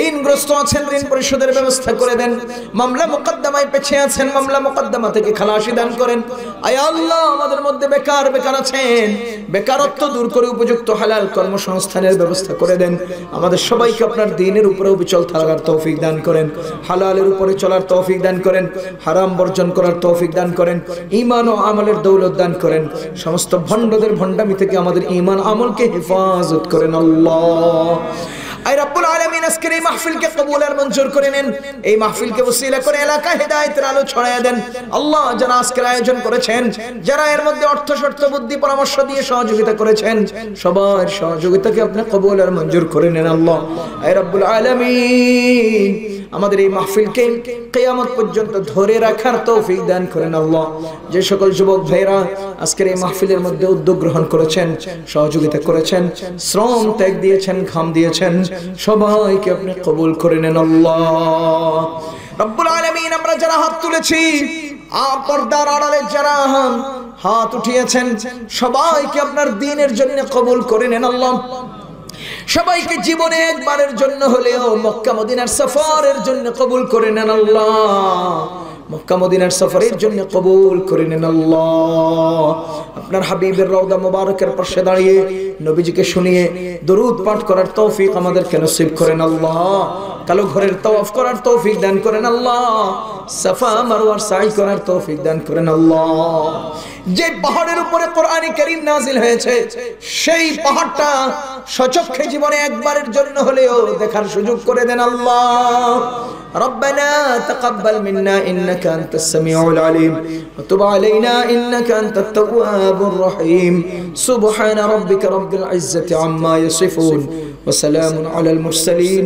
ঋণগ্রস্ত আছেন ঋণ পরিশোধের ব্যবস্থা করে দেন মামলা মোকদ্দমায় পেছে আছেন মামলা মোকদ্দমা থেকে খালাসি দান করেন আয় আল্লাহ আমাদের মধ্যে বেকার বেকার আছেন বেকারত্ব দূর করে উপযুক্ত হালাল কর্মসংস্থানের ব্যবস্থা করে দেন আমাদের সবাইকে আপনার দিনের উপরে বিচল থাকার তৌফিক দান করেন হালালের উপরে চলার তৌফিক দান করেন হারাম বর্জন করার তৌফিক দান করেন ইমান ও আমলের দৌলত দান করেন সমস্ত ভণ্ডদের ভণ্ডামি থেকে আমাদের ইমান আমলকে হেফাজত করেন আল্লাহ আই রাব্বুল আলামিন আজকের এই মাহফিলকে কবুল আর মঞ্জুর করে নেন এই মাহফিলকে ওসিলা করে এলাকা হেদায়েতের আলো ছড়ায় দেন আল্লাহ যারা আজকের আয়োজন করেছেন যারা এর মধ্যে অর্থ শর্ত বুদ্ধি পরামর্শ দিয়ে সহযোগিতা করেছেন সবার সহযোগিতাকে আপনি কবুল আর মঞ্জুর করে নেন আল্লাহ আই রাব্বুল আলামিন আমাদের এই মাহফিলকে কেয়ামত পর্যন্ত ধরে রাখার তৌফিক দান করেন আল্লাহ যে সকল যুবক ভাইরা আজকের এই মাহফিলের মধ্যে উদ্যোগ গ্রহণ করেছেন সহযোগিতা করেছেন শ্রম ত্যাগ দিয়েছেন খাম দিয়েছেন সবাইকে আপনি কবুল করে নেন আল্লাহ আমরা যারা হাত তুলেছি পর্দার আড়ালে যারা হাত উঠিয়েছেন সবাইকে আপনার দিনের জন্য কবুল করে নেন আল্লাহ সবাইকে জীবনে একবারের জন্য হলেও মক্কা মদিনার সফরের জন্য কবুল করে নেন আল্লাহ মক্কা মদিনার সফরের জন্য কবুল করে নেন আল্লাহ আপনার হাবিবের রওদা মোবারকের পাশে দাঁড়িয়ে নবীজিকে শুনিয়ে দরুদ পাঠ করার তৌফিক আমাদেরকে নসিব করেন আল্লাহ কালো ঘরের তওয়াফ করার তৌফিক দান করেন আল্লাহ সাফা মারওয়ার সাই করার তৌফিক দান করেন আল্লাহ যে পাহাড়ের উপরে কোরআনে কারীম নাযিল হয়েছে সেই পাহাড়টা সচক্ষে জীবনে একবারের জন্য হলেও দেখার সুযোগ করে দেন আল্লাহ ربنا تقبل منا انك انت السميع العليم وتب علينا انك انت التواب الرحيم سبحان ربك رب العزه عما يصفون وسلام على المرسلين